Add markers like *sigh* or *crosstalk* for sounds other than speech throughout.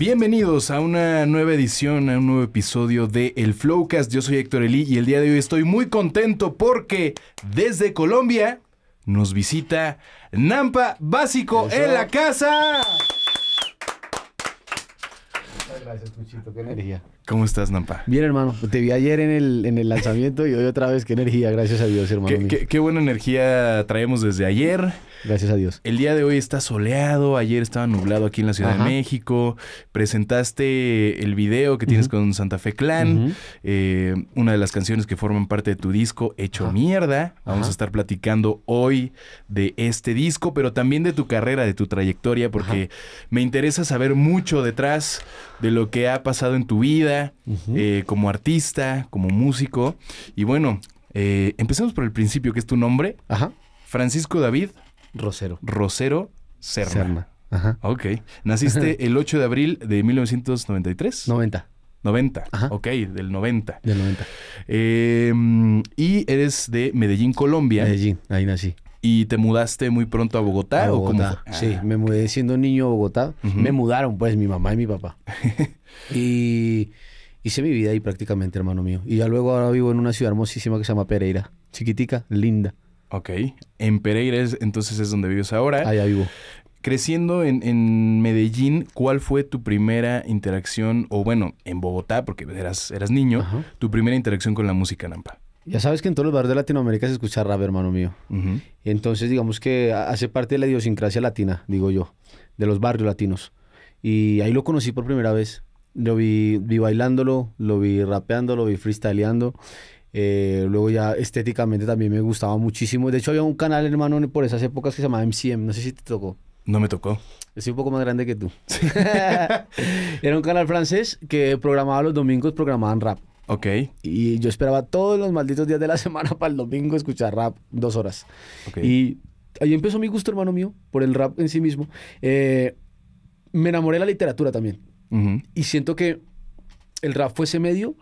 Bienvenidos a una nueva edición, a un nuevo episodio de El Flowcast. Yo soy Héctor Eli y el día de hoy estoy muy contento porque desde Colombia nos visita Nampa Básico en la casa. Muchas gracias, qué energía. ¿Cómo estás, Nampa? Bien, hermano. Te vi ayer en el, en el lanzamiento y hoy otra vez. Qué energía, gracias a Dios, hermano. Qué, Qué, buena energía traemos desde ayer. Gracias a Dios. El día de hoy está soleado, ayer estaba nublado aquí en la Ciudad de México. Presentaste el video que tienes con Santa Fe Clan, eh, una de las canciones que forman parte de tu disco, Hecho Mierda. Vamos a estar platicando hoy de este disco, pero también de tu carrera, de tu trayectoria, porque me interesa saber mucho detrás de lo que ha pasado en tu vida eh, como artista, como músico. Y bueno, eh, empecemos por el principio, que es tu nombre. Ajá. Francisco David. Rosero. Rosero Serna. Ajá. Ok. Naciste *laughs* el 8 de abril de 1993. 90. 90. Ok, del 90. Del 90. Em, y eres de Medellín, Colombia. Medellín, ahí nací. ¿Y te mudaste muy pronto a Bogotá? Bogotá. Sí, ah, me mudé siendo niño a Bogotá. Me mudaron, pues, mi mamá y mi papá. *laughs* y hice mi vida ahí prácticamente, hermano mío. Y ya luego ahora vivo en una ciudad hermosísima que se llama Pereira. Chiquitica, linda. Ok. En Pereira entonces es donde vives ahora. Allá vivo. Creciendo en, Medellín, ¿cuál fue tu primera interacción? O bueno, en Bogotá, porque eras, eras niño, tu primera interacción con la música Nampa. Ya sabes que en todos los barrios de Latinoamérica se escucha rap, hermano mío. Entonces, digamos que hace parte de la idiosincrasia latina, digo yo, de los barrios latinos. Y ahí lo conocí por primera vez. Lo vi, vi bailándolo, lo vi rapeando, lo vi freestyleando. Eh, luego ya estéticamente también me gustaba muchísimo. De hecho había un canal, hermano, por esas épocas que se llamaba MCM. No sé si te tocó. No me tocó. Estoy un poco más grande que tú. *laughs* Era un canal francés que programaba los domingos, programaban rap. Ok. Y yo esperaba todos los malditos días de la *laughs* semana para el domingo escuchar rap dos horas. Y ahí empezó mi gusto, hermano mío, por el rap en sí mismo. Eh, me enamoré de la literatura también. Y siento que el rap fue ese medio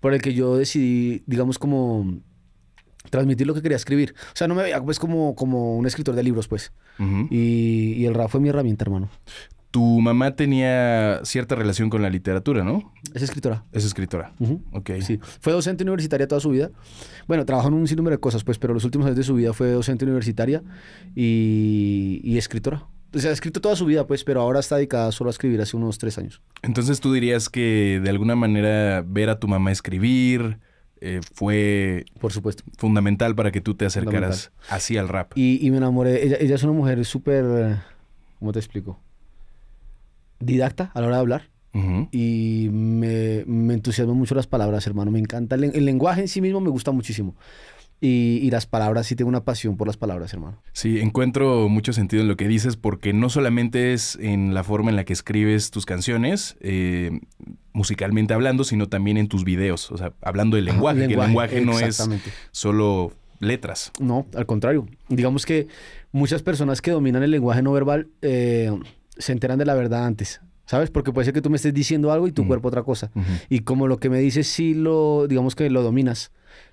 por el que yo decidí, digamos, como transmitir lo que quería escribir. O sea, no me veía pues como, como un escritor de libros, pues. y, el rap fue mi herramienta, hermano. Tu mamá tenía cierta relación con la literatura, ¿no? Es escritora. Es escritora. Ok. Sí. Fue docente universitaria toda su vida. Bueno, trabajó en un sinnúmero de cosas, pues, pero los últimos años de su vida fue docente universitaria y escritora. O sea, ha escrito toda su vida, pues, pero ahora está dedicada solo a escribir hace unos tres años. Entonces tú dirías que de alguna manera ver a tu mamá escribir eh, fue Por supuesto. fundamental para que tú te acercaras así al rap. Y, me enamoré. Ella, es una mujer súper, ¿cómo te explico? Didacta a la hora de hablar. Y me, me entusiasman mucho las palabras, hermano. Me encanta el, el lenguaje en sí mismo, me gusta muchísimo. Y, las palabras, sí tengo una pasión por las palabras, hermano. Sí, encuentro mucho sentido en lo que dices, porque no solamente es en la forma en la que escribes tus canciones, eh, musicalmente hablando, sino también en tus videos. O sea, hablando del lenguaje, el lenguaje que el lenguaje no es solo letras. No, al contrario. Digamos que muchas personas que dominan el lenguaje no verbal eh, se enteran de la verdad antes. ¿Sabes? Porque puede ser que tú me estés diciendo algo y tu cuerpo otra cosa. Y como lo que me dices sí lo, digamos que lo dominas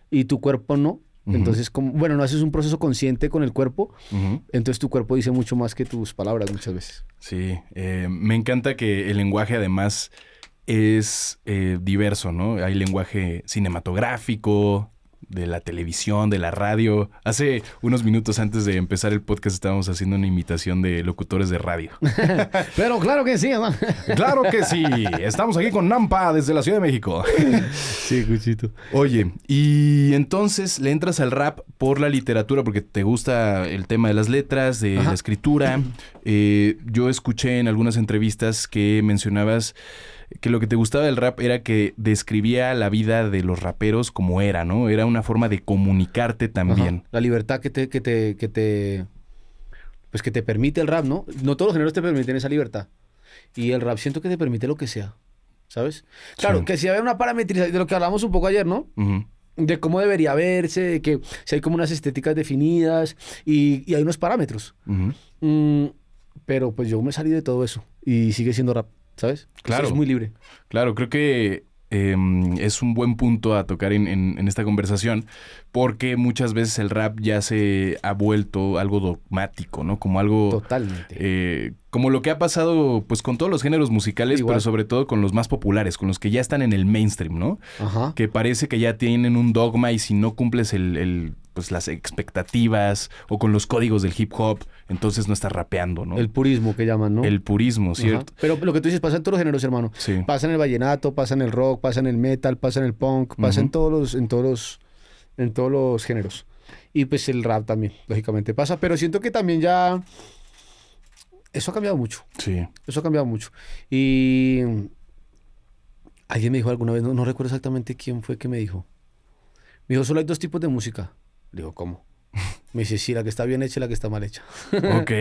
y tu cuerpo no, entonces, como, bueno, no haces un proceso consciente con el cuerpo, entonces tu cuerpo dice mucho más que tus palabras muchas veces. Sí, eh, me encanta que el lenguaje además es eh, diverso, ¿no? Hay lenguaje cinematográfico, de la televisión, de la radio. Hace unos minutos antes de empezar el podcast estábamos haciendo una imitación de locutores de radio. *laughs* Pero claro que sí, *laughs* claro que sí. Estamos aquí con Nampa desde la Ciudad de México. *laughs* sí, Cuchito. Oye, y entonces le entras al rap por la literatura porque te gusta el tema de las letras, de la escritura. Eh, yo escuché en algunas entrevistas que mencionabas que lo que te gustaba del rap era que describía la vida de los raperos como era, ¿no? Era una forma de comunicarte también. La libertad que te, que te, que te, pues que te permite el rap, ¿no? No todos los géneros te permiten esa libertad. Y el rap siento que te permite lo que sea, ¿sabes? Claro, que si había una parametrización, de lo que hablamos un poco ayer, ¿no? de cómo debería verse, de que si hay como unas estéticas definidas y, hay unos parámetros. Mm, pero pues yo me salí de todo eso y sigue siendo rap. ¿sabes? Claro. es muy libre. Claro, creo que em, es un buen punto a tocar en, esta conversación, porque muchas veces el rap ya se ha vuelto algo dogmático, ¿no? Como algo... Totalmente. Eh, como lo que ha pasado pues con todos los géneros musicales, pero sobre todo con los más populares, con los que ya están en el mainstream, ¿no? Ajá. Que parece que ya tienen un dogma y si no cumples el pues, las expectativas o con los códigos del hip hop, entonces no estás rapeando, ¿no? El purismo que llaman, ¿no? El purismo, ¿cierto? Pero lo que tú dices pasa en todos los géneros, hermano. Sí. Pasa en el vallenato, pasa en el rock, pasa en el metal, pasa en el punk, pasa en todos los, en todos en todos los géneros. Y pues el rap también, lógicamente pasa. Pero siento que también ya. Eso ha cambiado mucho. Sí. Eso ha cambiado mucho. Y. Alguien me dijo alguna vez, no, no recuerdo exactamente quién fue que me dijo. Me dijo, solo hay dos tipos de música digo, ¿cómo? Me dice, sí, la que está bien hecha y la que está mal hecha. *laughs* Ok.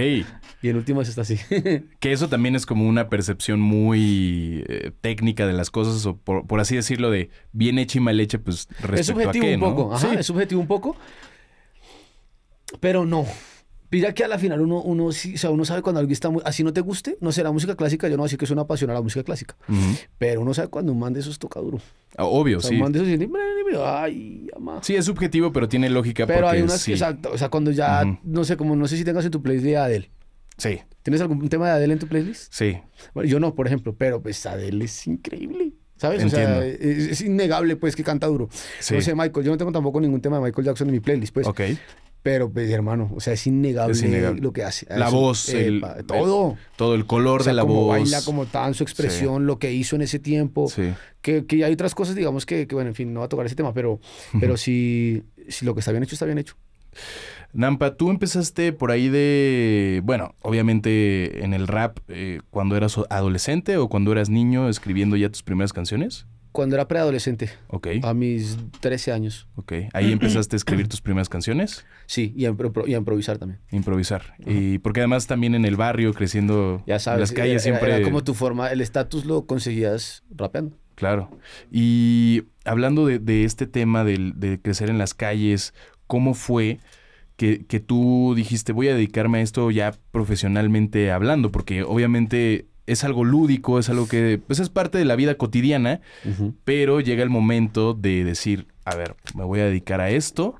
y en últimas está así. *laughs* que eso también es como una percepción muy eh, técnica de las cosas, o por, así decirlo, de bien hecha y mal hecha, pues respecto es subjetivo un poco, es subjetivo un poco. Pero no, ya que a la final uno, uno, o uno sabe cuando alguien está así no te guste, no sé, la música clásica, yo no voy que es una apasionada a la música clásica, pero uno sabe cuando un man de esos toca duro. Ah, obvio, o sí. Un man de ay, ama. Sí, es subjetivo, pero tiene lógica. Pero hay unas que, o sea, cuando ya, no sé, como no sé si tengas en tu playlist de Adele. Sí. ¿Tienes algún tema de Adele en tu playlist? Sí. yo no, por ejemplo, pero pues Adele es increíble. ¿Sabes? O sea, es, innegable, pues, que canta duro. Sí. No sé, Michael, yo no tengo tampoco ningún tema de Michael Jackson en mi playlist, pues. Ok. Pero, pues, hermano, o sea, es innegable, lo que hace. La voz, eh, todo. todo, el color de la voz. baila, como tan, su expresión, lo que hizo en ese tiempo. Que, hay otras cosas, digamos, que, bueno, en fin, no va a tocar ese tema, pero, pero si, si lo que está bien hecho, está bien hecho. Nampa, tú empezaste por ahí de, bueno, obviamente en el rap, eh, cuando eras adolescente o cuando eras niño, escribiendo ya tus primeras canciones. Cuando era preadolescente. Ok. A mis 13 años. Ok. ¿Ahí *clears throat* empezaste a escribir tus primeras canciones? Sí, y a, improvisar también. Improvisar. Y porque además también en el barrio, creciendo las calles, siempre. Era como tu forma, el estatus lo conseguías rapeando. Claro. Y hablando de, este tema de, crecer en las calles, ¿cómo fue que, tú dijiste voy a dedicarme a esto ya profesionalmente hablando? Porque obviamente es algo lúdico, es algo que pues es parte de la vida cotidiana, pero llega el momento de decir, a ver, me voy a dedicar a esto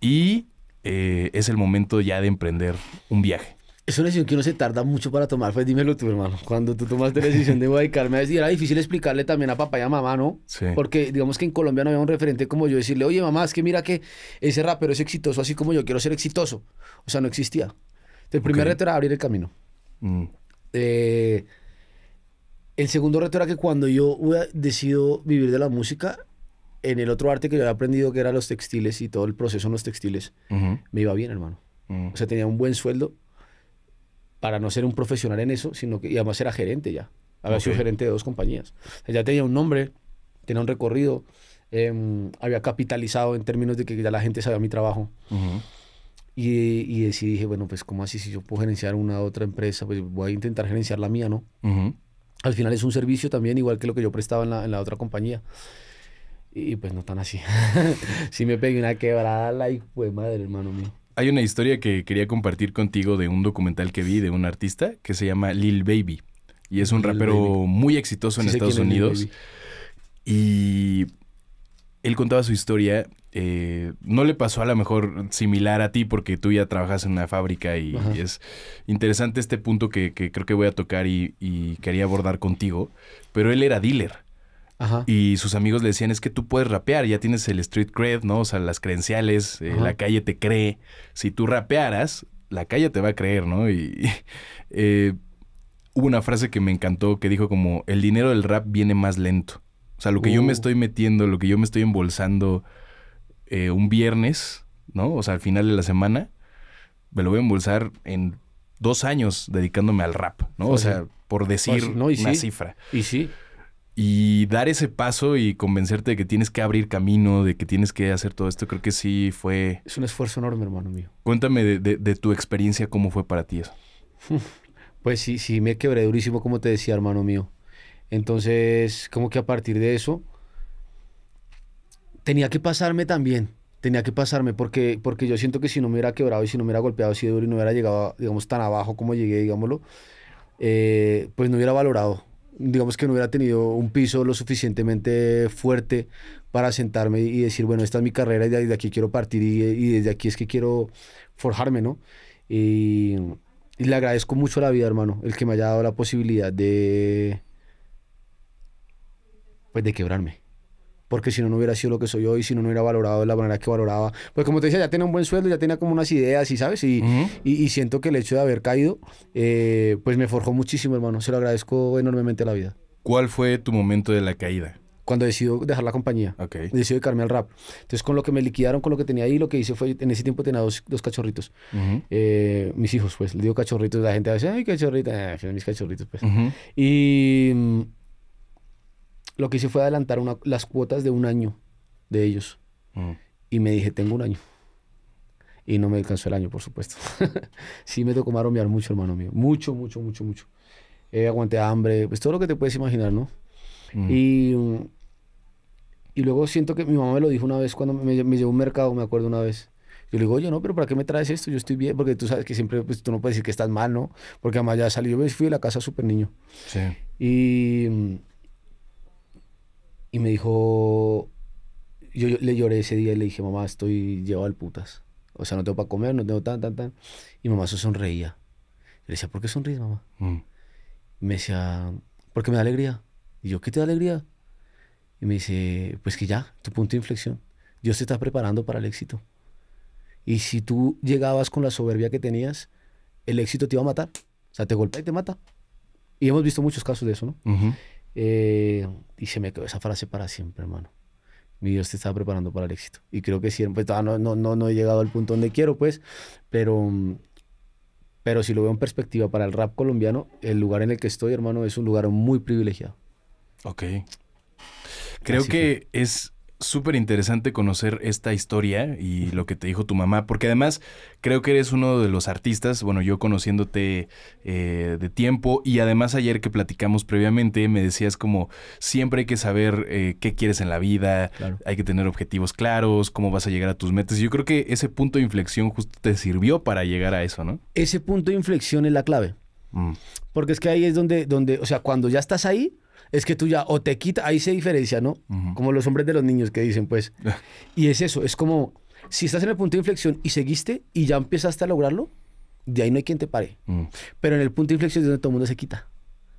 y eh, es el momento ya de emprender un viaje. Es una decisión que uno se tarda mucho para tomar, pues dímelo tú, hermano. Cuando tú tomaste la decisión de dedicarme a decir, era difícil explicarle también a papá y a mamá, ¿no? Sí. Porque digamos que en Colombia no había un referente como yo decirle, oye mamá, es que mira que ese rapero es exitoso así como yo quiero ser exitoso. O sea, no existía. El primer reto era abrir el camino. Mm. Eh, el segundo reto era que cuando yo decido vivir de la música, en el otro arte que yo había aprendido, que era los textiles y todo el proceso en los textiles, me iba bien, hermano. Mm. O sea, tenía un buen sueldo para no ser un profesional en eso, sino que y además era gerente ya. Había sido gerente de dos compañías. O ya tenía un nombre, tenía un recorrido, em, había capitalizado en términos de que ya la gente sabía mi trabajo. Y, y dije, bueno, pues ¿cómo así? Si yo puedo gerenciar una otra empresa, pues voy a intentar gerenciar la mía, ¿no? Al final es un servicio también, igual que lo que yo prestaba en la, otra compañía. Y pues no tan así. Si *laughs* me pegué una quebrada, la pues de madre, hermano mío. Hay una historia que quería compartir contigo de un documental que vi de un artista que se llama Lil Baby. Y es un rapero muy exitoso en Estados Unidos. y él contaba su historia eh, no le pasó a lo mejor similar a ti porque tú ya trabajas en una fábrica y, es interesante este punto que, creo que voy a tocar y, quería abordar contigo, pero él era dealer. Y sus amigos le decían, es que tú puedes rapear, ya tienes el street cred, ¿no? O sea, las credenciales, eh, la calle te cree. Si tú rapearas, la calle te va a creer, ¿no? Y *laughs* eh, hubo una frase que me encantó que dijo como, el dinero del rap viene más lento. O sea, lo que yo me uh. estoy metiendo, lo que yo me estoy embolsando, eh, un viernes, ¿no? O sea, al final de la semana, me lo voy a embolsar en dos años dedicándome al rap, ¿no? O sea, por decir no, una cifra. Y sí. Y dar ese paso y convencerte de que tienes que abrir camino, de que tienes que hacer todo esto, creo que sí fue... Es un esfuerzo enorme, hermano mío. Cuéntame de, de tu experiencia, cómo fue para ti eso. *laughs* Pues sí, sí, me quebré durísimo, como te decía, hermano mío. Entonces, como que a partir de eso, tenía que pasarme también. Tenía que pasarme porque, porque yo siento que si no me hubiera quebrado y si no me hubiera golpeado así duro y no hubiera llegado, digamos, tan abajo como llegué, digámoslo, eh, pues no hubiera valorado. Digamos que no hubiera tenido un piso lo suficientemente fuerte para sentarme y decir, bueno, esta es mi carrera y desde aquí quiero partir y, desde aquí es que quiero forjarme, ¿no? Y, y le agradezco mucho a la vida, hermano, el que me haya dado la posibilidad de. Pues de quebrarme porque si no, no hubiera sido lo que soy hoy, si no, no hubiera valorado de la manera que valoraba. Pues como te decía, ya tenía un buen sueldo, ya tenía como unas ideas y, ¿sabes? Y, y, siento que el hecho de haber caído, eh, pues me forjó muchísimo, hermano. Se lo agradezco enormemente la vida. ¿Cuál fue tu momento de la caída? Cuando decidí dejar la compañía. Decidí de dedicarme al rap. Entonces, con lo que me liquidaron, con lo que tenía ahí, lo que hice fue, en ese tiempo tenía dos, cachorritos. Eh, mis hijos, pues, le digo cachorritos. La gente a veces, ay, cachorrita. Eh, mis cachorritos, pues. Y mm, lo que hice fue adelantar las cuotas de un año de ellos. Mm. Y me dije, tengo un año. Y no me alcanzó el año, por supuesto. *laughs* sí me tocó maromear mucho, hermano mío. Mucho, mucho, mucho, mucho. Eh, aguanté hambre, pues todo lo que te puedes imaginar, ¿no? Mm. Y, y luego siento que mi mamá me lo dijo una vez cuando me, llevó a un mercado, me acuerdo una vez. Yo le digo, oye, no, pero ¿para qué me traes esto? Yo estoy bien, porque tú sabes que siempre pues, tú no puedes decir que estás mal, ¿no? Porque además ya salí, yo me fui de la casa súper niño. Sí. Y, y me dijo, yo, le lloré ese día y le dije, mamá, estoy llevado al putas. O sea, no tengo para comer, no tengo tan, tan, tan. Y mamá se sonreía. le decía, ¿por qué sonríes, mamá? Mm. me decía, porque me da alegría. Y yo, ¿qué te da alegría? Y me dice, pues que ya, tu punto de inflexión. Dios te está preparando para el éxito. Y si tú llegabas con la soberbia que tenías, el éxito te iba a matar. O sea, te golpea y te mata. Y hemos visto muchos casos de eso, ¿no? Eh, y se me quedó esa frase para siempre, hermano. Mi Dios te está preparando para el éxito. Y creo que siempre, pues, no, no, he llegado al punto donde quiero, pues, pero, pero si lo veo en perspectiva para el rap colombiano, el lugar en el que estoy, hermano, es un lugar muy privilegiado. Ok. Creo que es súper interesante conocer esta historia y lo que te dijo tu mamá, porque además creo que eres uno de los artistas, bueno, yo conociéndote eh, de tiempo y además ayer que platicamos previamente me decías como siempre hay que saber eh, qué quieres en la vida, hay que tener objetivos claros, cómo vas a llegar a tus metas. Yo creo que ese punto de inflexión justo te sirvió para llegar a eso, ¿no? Ese punto de inflexión es la clave. Mm. Porque es que ahí es donde, donde, o sea, cuando ya estás ahí, es que tú ya o te quita, ahí se diferencia, ¿no? Como los hombres de los niños que dicen, pues. *laughs* y es eso, es como, si estás en el punto de inflexión y seguiste y ya empezaste a lograrlo, de ahí no hay quien te pare. Mm. Pero en el punto de inflexión es donde todo el mundo se quita.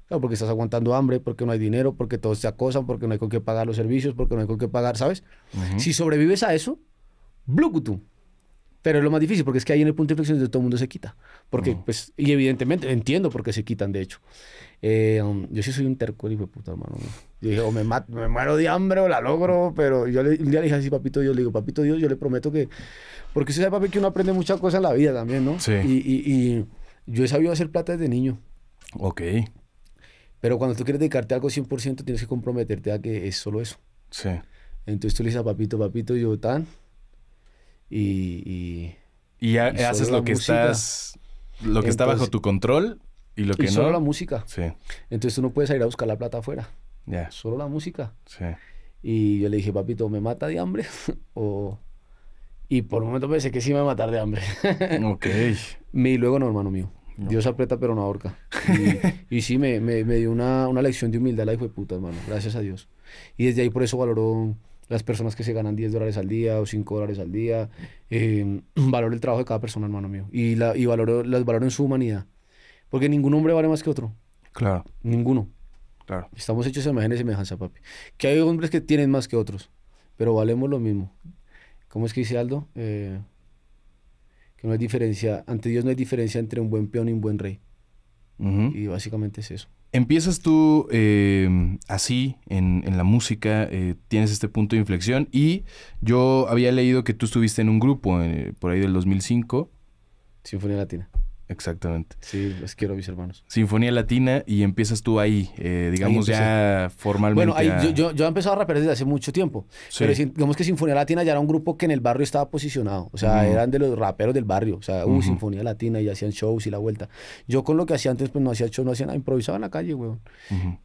Claro, porque estás aguantando hambre, porque no hay dinero, porque todos se acosan, porque no hay con qué pagar los servicios, porque no hay con qué pagar, ¿sabes? Si sobrevives a eso, Bluetooth. Pero es lo más difícil, porque es que ahí en el punto de inflexión donde todo el mundo se quita. Porque, mm. pues, y evidentemente, entiendo por qué se quitan, de hecho. Eh, um, yo sí soy un terco, hijo de puta, hermano. Yo dije, o me, me muero de hambre o la logro, pero yo le, un día le dije así, papito Dios, le digo, papito Dios, yo le prometo que... Porque usted sabe, papi, que uno aprende muchas cosas en la vida también, ¿no? Sí. Y, yo he sabido hacer plata desde niño. Ok. Pero cuando tú quieres dedicarte a algo 100%, tienes que comprometerte a que es solo eso. Sí. Entonces tú le dices a papito, papito, yo tan... Y... Y, haces lo que estás... Lo que está bajo tu control y lo que no? Solo la música. Sí. Entonces tú no puedes ir a buscar la plata afuera. ya Solo la música. Sí. Y yo le dije, papito, ¿me mata de hambre? *laughs* o... Y por un momento pensé que sí me va a matar de hambre. *laughs* ok. Y luego no, hermano mío. Dios aprieta pero no ahorca. Y, sí, me, me, dio una, una, lección de humildad la hijo de puta, hermano. Gracias a Dios. Y desde ahí por eso valoró las personas que se ganan 10 dólares al día o 5 dólares al día. Eh, valoro el trabajo de cada persona, hermano mío. Y, la, y valoro, las valoro en su humanidad. Porque ningún hombre vale más que otro. Claro. Ninguno. Claro. Estamos hechos a imagen y semejanza, papi. Que hay hombres que tienen más que otros, pero valemos lo mismo. ¿Cómo es que dice Aldo? Eh, que no hay diferencia, ante Dios no hay diferencia entre un buen peón y un buen rey. Y básicamente es eso. Empiezas tú eh, así en, la música, eh, tienes este punto de inflexión y yo había leído que tú estuviste en un grupo por ahí del 2005. Sinfonía Latina. Exactamente. Sí, les quiero mis hermanos. Sinfonía Latina y empiezas tú ahí, eh, digamos ya formalmente. Bueno, ahí, yo, yo, he empezado a rapear desde hace mucho tiempo, pero digamos que Sinfonía Latina ya era un grupo que en el barrio estaba posicionado, o sea, eran de los raperos del barrio, o sea, uh, Sinfonía Latina y hacían shows y la vuelta. Yo con lo que hacía antes, pues no hacía shows, no hacía nada, improvisaba en la calle, weón.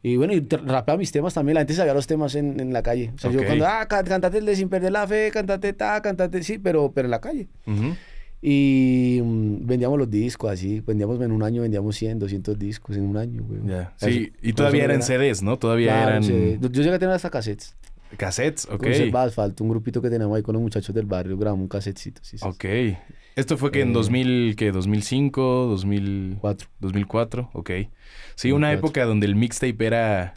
Y bueno, y rapeaba mis temas también, la gente sabía los temas en, la calle. O sea, yo cuando, ah, cantate el de Sin Perder la Fe, cantate ta, cantate, sí, pero, pero en la calle. Y mm, vendíamos los discos así, vendíamos en un año, vendíamos 100, 200 discos en un año, güey. Sí, y todavía eran CDs, ¿no? Todavía eran... Yo llegué a tener hasta cassettes. Cassettes, ok. asfalto, un grupito que tenemos ahí con los muchachos del barrio, grabamos un cassettecito. Sí, ok. Esto fue que en 2000, eh, ¿qué? 2005, 2004. 2004, ok. Sí, una época donde el mixtape era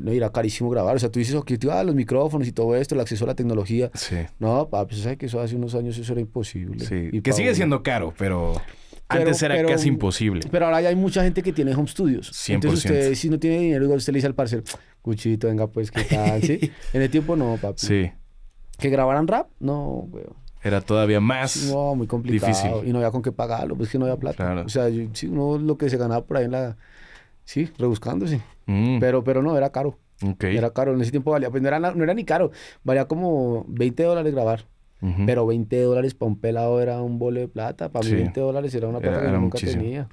no era carísimo grabar. O sea, tú dices, ok, ah, los micrófonos y todo esto, el acceso a la tecnología. Sí. No, papi, pues, sabes que eso hace unos años eso era imposible. Sí. Y que sigue siendo caro, pero... Antes era casi imposible. Pero ahora ya hay mucha gente que tiene home studios. 100%. Entonces usted, si no tiene dinero, igual usted le dice al parcel, cuchito, venga pues, ¿qué tal? ¿Sí? *laughs* En el tiempo no, papi. Sí. ¿Que grabaran rap? No, weón. Era todavía más no, muy complicado. Y no había con qué pagarlo, pues que no había plata. O sea, uno lo que se ganaba por ahí en la Sí, rebuscándose. Mm. Pero, pero no, era caro. Era caro, en ese tiempo valía, pues no era, ni caro, valía como 20 dólares grabar. Pero 20 dólares para un pelado era un bolo de plata, para mí 20 dólares era una plata que nunca tenía.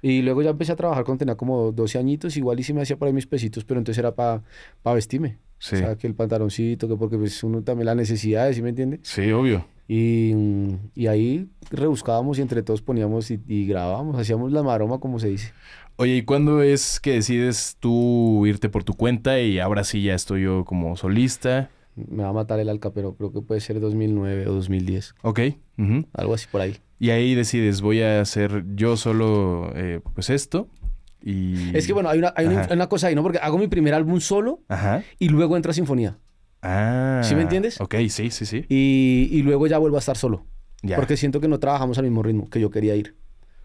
Y luego ya empecé a trabajar cuando tenía como 12 añitos, igual y sí me hacía para ahí mis pesitos, pero entonces era para vestirme. Sí. O sea, que el pantaloncito, que porque pues uno también las necesidades, ¿sí me entiendes? Sí, obvio. Y, ahí rebuscábamos y entre todos poníamos y grabábamos, hacíamos la maroma, como se dice. Oye, ¿y cuándo es que decides tú irte por tu cuenta y ahora sí ya estoy yo como solista? Me va a matar el alca, pero creo que puede ser 2009 o 2010. Ok. Algo así por ahí. Y ahí decides, voy a hacer yo solo eh, pues esto. Y... Es que bueno, hay una, cosa ahí, ¿no? Porque hago mi primer álbum solo y luego entra Sinfonía. Ah. ¿Sí me entiendes? Ok, sí, sí, sí. Y, luego ya vuelvo a estar solo. Ya. Porque siento que no trabajamos al mismo ritmo que yo quería ir.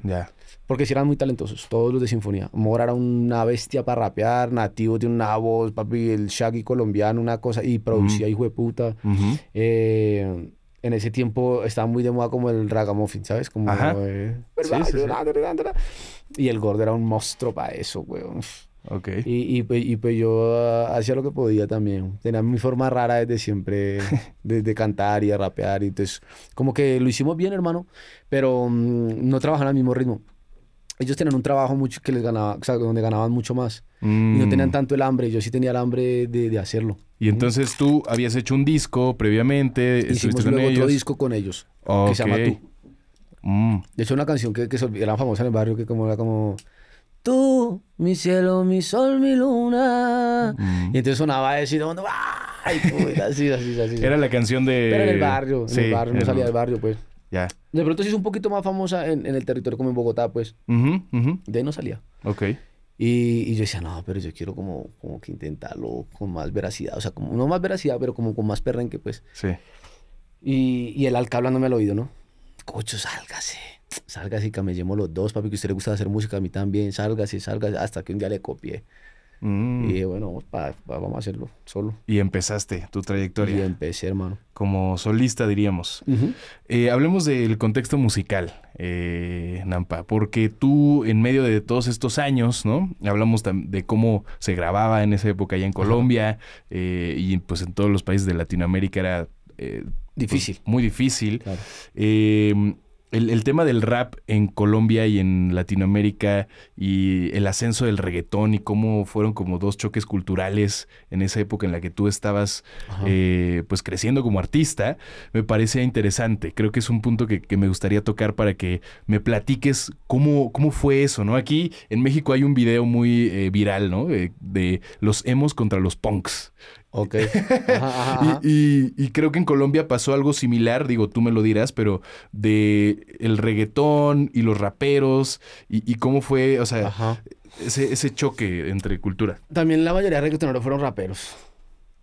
Ya. Porque si eran muy talentosos, todos los de Sinfonía. Mora era una bestia para rapear, nativo de una voz, papi, el Shaggy colombiano, una cosa, y producía, hijo de puta. Eh, en ese tiempo estaba muy de moda como el ragamuffin, ¿sabes? Como... Eh, y el gordo era un monstruo para eso, weón. Okay. Y, pues yo ah, hacía lo que podía también. Tenía mi forma rara desde siempre, desde *laughs* cantar y rapear. Y entonces, pues, como que lo hicimos bien, hermano, pero mm, no trabajaban al mismo ritmo ellos tenían un trabajo mucho que les ganaba, o sea, donde ganaban mucho más. Y no tenían mm. tanto el hambre, yo sí tenía el hambre de, hacerlo. Y entonces tú habías hecho un disco previamente, Hicimos con luego ellos. otro disco con ellos, que se llama Tú. Mm. De hecho, una canción que, era famosa en el barrio, que como era como... Tú, mi cielo, mi sol, mi luna. Mm. Y entonces sonaba así, todo mundo... así, así, así, Era la canción de... Pero en barrio, el barrio, no salía del barrio, pues. De pronto si es un poquito más famosa en, el territorio como en Bogotá, pues. De ahí no salía. Ok. Y, yo decía, no, pero yo quiero como, como que intentarlo con más veracidad. O sea, como, no más veracidad, pero como con más perrenque, pues. Sí. Y, y el alca hablándome al oído, ¿no? Cocho, sálgase. Sálgase y camellemos los dos, papi, que a usted le gusta hacer música, a mí también. Sálgase, sálgase. Hasta que un día le copié. Mm. Y bueno, vamos, a hacerlo solo. Y empezaste tu trayectoria. Y empecé, hermano. Como solista, diríamos. Eh, hablemos del contexto musical, eh, Nampa, porque tú, en medio de todos estos años, ¿no? Hablamos de cómo se grababa en esa época allá en Colombia eh, y pues en todos los países de Latinoamérica era... Pues, difícil. muy difícil. Claro el, tema del rap en Colombia y en Latinoamérica y el ascenso del reggaetón y cómo fueron como dos choques culturales en esa época en la que tú estabas eh, pues creciendo como artista, me parece interesante. Creo que es un punto que, me gustaría tocar para que me platiques cómo, cómo fue eso, ¿no? Aquí en México hay un video muy eh, viral, ¿no? Eh, de los emos contra los punks. Ok. *laughs* y, creo que en Colombia pasó algo similar, digo, tú me lo dirás, pero de el reggaetón y los raperos y, cómo fue, o sea, ese, choque entre cultura. También la mayoría de reggaetoneros fueron raperos,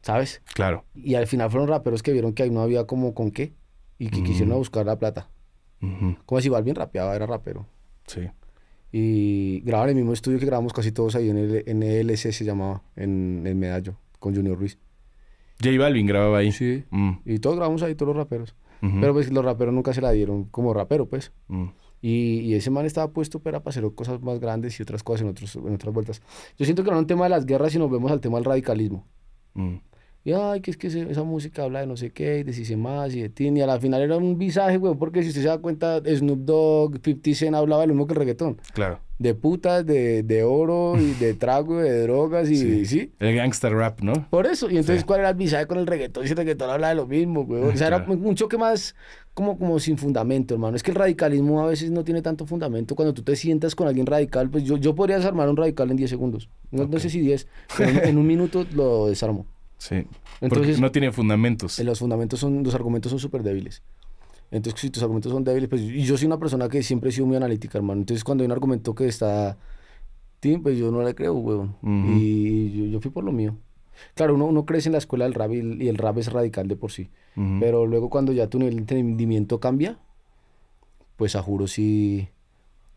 ¿sabes? Claro. Y al final fueron raperos que vieron que ahí no había como con qué y que quisieron mm. buscar la plata. como Como si rapeaba, era rapero. Sí. Y grabar el mismo estudio que grabamos casi todos ahí en el se llamaba, en el Medallo, con Junior Ruiz. Jay Balvin grababa ahí. Sí. Mm. Y todos grabamos ahí, todos los raperos. Pero pues los raperos nunca se la dieron como rapero, pues. Mm. Y, ese man estaba puesto para hacer cosas más grandes y otras cosas en, en otras vueltas. Yo siento que no es un tema de las guerras, sino vemos al tema del radicalismo. Mm. Y ay, que es que esa música habla de no sé qué, y de si se más, y de tin. Y a la final era un visaje, güey, porque si usted se da cuenta, Snoop Dogg, 50 Cent hablaba de lo mismo que el reggaetón. Claro. De putas, de, oro, y de *laughs* trago, de drogas, y sí. El gangster rap, ¿no? Por eso. Y entonces, ¿cuál era el visaje con el reggaetón? Si el reggaetón hablaba de lo mismo, güey. O sea, era un choque más como, como sin fundamento, hermano. Es que el radicalismo a veces no tiene tanto fundamento. Cuando tú te sientas con alguien radical, pues yo, yo podría desarmar un radical en 10 segundos. No, sé si 10, pero en, en un minuto lo desarmo. Sí. Entonces, no tiene fundamentos. Los fundamentos son, los argumentos son súper débiles. Entonces, si tus argumentos son débiles, pues y yo soy una persona que siempre he sido muy analítica, hermano. Entonces, cuando hay un argumento que está, pues yo no le creo, weón. Y yo, fui por lo mío. Claro, uno, uno crece en la escuela del rap y el, rap es radical de por sí. Pero luego cuando ya tu nivel de entendimiento cambia, pues a juro si,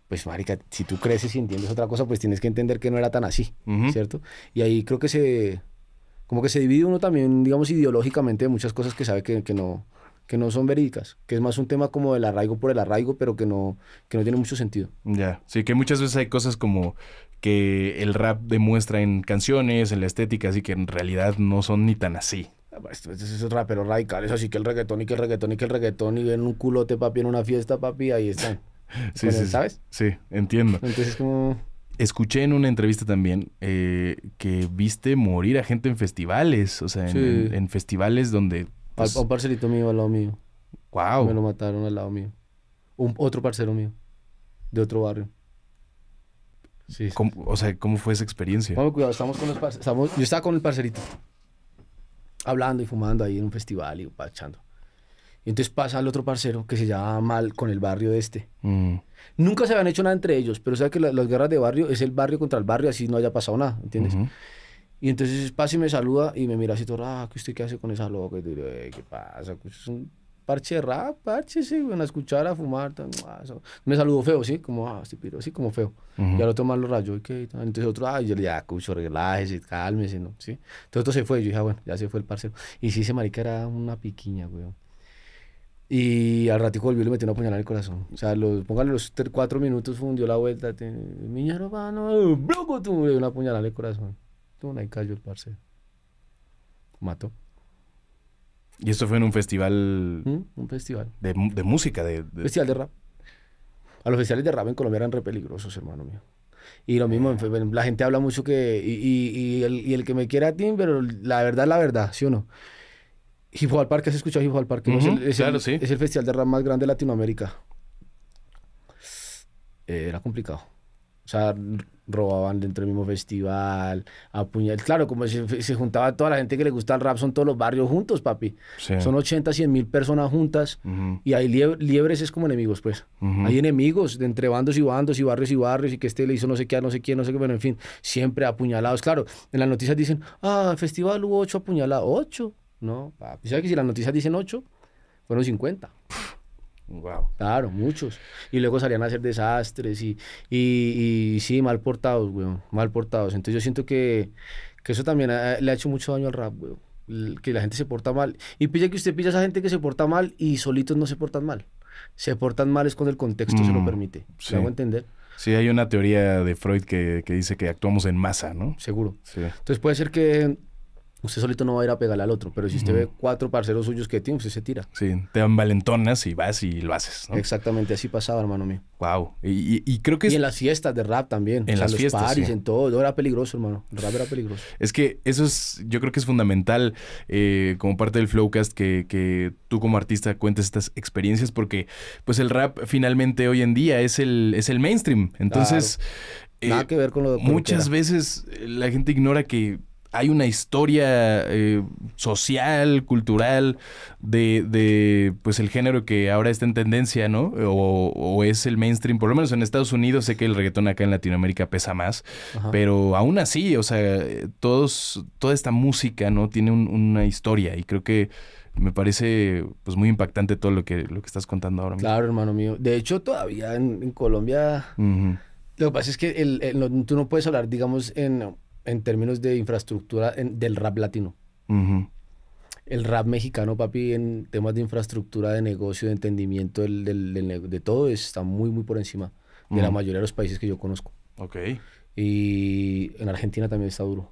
pues marica, si tú creces y entiendes otra cosa, pues tienes que entender que no era tan así, ¿cierto? Y ahí creo que se, como que se divide uno también, digamos, ideológicamente de muchas cosas que sabe que, no, que no son verídicas, que es más un tema como del arraigo por el arraigo, pero que no, que no tiene mucho sentido. Ya, sí, que muchas veces hay cosas como que el rap demuestra en canciones, en la estética, así que en realidad no son ni tan así. Ah, pues, pues, es es, es rapero radical, eso así que el reggaetón y que el reggaetón y que el reggaetón y en un culote, papi, en una fiesta, papi, ahí están. *laughs* sí, sí, ¿Sabes? Sí, entiendo. Entonces como escuché en una entrevista también eh, que viste morir a gente en festivales, o sea, en, festivales donde... Pues a, un parcerito mío al lado mío. Wow. Me lo mataron al lado mío. Un, otro parcero mío, de otro barrio. Sí, O sea, ¿cómo fue esa experiencia? Bueno, cuidado, estamos con los estamos, yo estaba con el parcerito, hablando y fumando ahí en un festival y pachando. Y entonces pasa al otro parcero que se llama Mal con el barrio de este. Mm. Nunca se habían hecho nada entre ellos, pero sabes que las guerras de barrio es el barrio contra el barrio, así no haya pasado nada, ¿entiendes? Y entonces pasa y me saluda y me mira así todo, ah, ¿qué usted qué hace con esa loca? Y digo, ¿qué pasa? Pues es un parche de rap, parche, sí, bueno, a escuchar, a fumar. Tan, ah, me saludó feo, ¿sí? Como, ah, este sí, así como feo. Y al otro los lo y qué, Entonces otro, ah, yo le dije, ah, relájese, cálmese, ¿no? ¿Sí? Entonces otro se fue, yo dije, ah, bueno, ya se fue el parcero. Y sí, ese marica era una piquiña, weón. Y al ratico volvió y le metió una puñalada en el corazón. O sea, los, pónganle los cuatro minutos, fundió la vuelta. Miña hermano, bloco, tú, le dio una puñalada en el corazón. Tú, ahí cayó el parce. Mató. ¿Y esto fue en un festival? ¿Mm? Un festival. De, de música, de, Festival de rap. A los festivales de rap en Colombia eran re peligrosos, hermano mío. Y lo mismo, la gente habla mucho que... Y, y, y, el, y el, que me quiera a ti, pero la verdad, la verdad, ¿sí o no? Hip al Parque, ¿has escuchado Hip al Parque? es, el, es, el, festival de rap más grande de Latinoamérica. Eh, era complicado. O sea, robaban dentro del mismo festival, apuñal. Claro, como se, juntaba toda la gente que le gusta el rap, son todos los barrios juntos, papi. Son 80, 100 mil personas juntas y hay liebres es como enemigos, pues. Hay enemigos de entre bandos y bandos y barrios y barrios y que este le hizo no sé qué, no sé quién, no sé qué, bueno, en fin, siempre apuñalados. Claro, en las noticias dicen, ah, festival hubo ocho apuñalados, ocho. No, ¿Sabes que si las noticias dicen 8, fueron 50? Wow. Claro, muchos. Y luego salían a hacer desastres y, y, sí, mal portados, weón. Mal portados. Entonces yo siento que, que eso también eh, le ha hecho mucho daño al rap, weón. Que la gente se porta mal. Y pilla que usted pilla a esa gente que se porta mal y solitos no se portan mal. Se portan mal es cuando el contexto se lo mm, permite. Sí. hago entender? Sí, hay una teoría de Freud que, dice que actuamos en masa, ¿no? Seguro. Entonces puede ser que usted solito no va a ir a pegarle al otro, pero si usted ve cuatro parceros suyos que tiene, usted se tira. Sí, te valentonas y vas y lo haces. Exactamente, así pasaba, hermano mío. Wow. Y, creo que... Y en las fiestas de rap también. En las los fiestas, en todo. Era peligroso, hermano. El rap era peligroso. Es que eso es, yo creo que es fundamental eh, como parte del Flowcast que, que tú como artista cuentes estas experiencias porque pues el rap finalmente hoy en día es el, es el mainstream. Entonces... Nada eh, que ver con lo de Muchas veces la gente ignora que hay una historia eh, social, cultural, de, pues el género que ahora está en tendencia, ¿no? O, es el mainstream, por lo menos en Estados Unidos, sé que el reggaetón acá en Latinoamérica pesa más, pero aún así, o sea, todos, toda esta música, ¿no? Tiene una historia y creo que me parece pues muy impactante todo lo que, lo que estás contando ahora Claro, hermano mío. De hecho, todavía en, Colombia... Lo que pasa es que tú no puedes hablar, digamos, en en términos de infraestructura del rap latino. El rap mexicano, papi, en temas de infraestructura, de negocio, de entendimiento del, de todo, está muy, muy por encima de la mayoría de los países que yo conozco. Ok. Y en Argentina también está duro.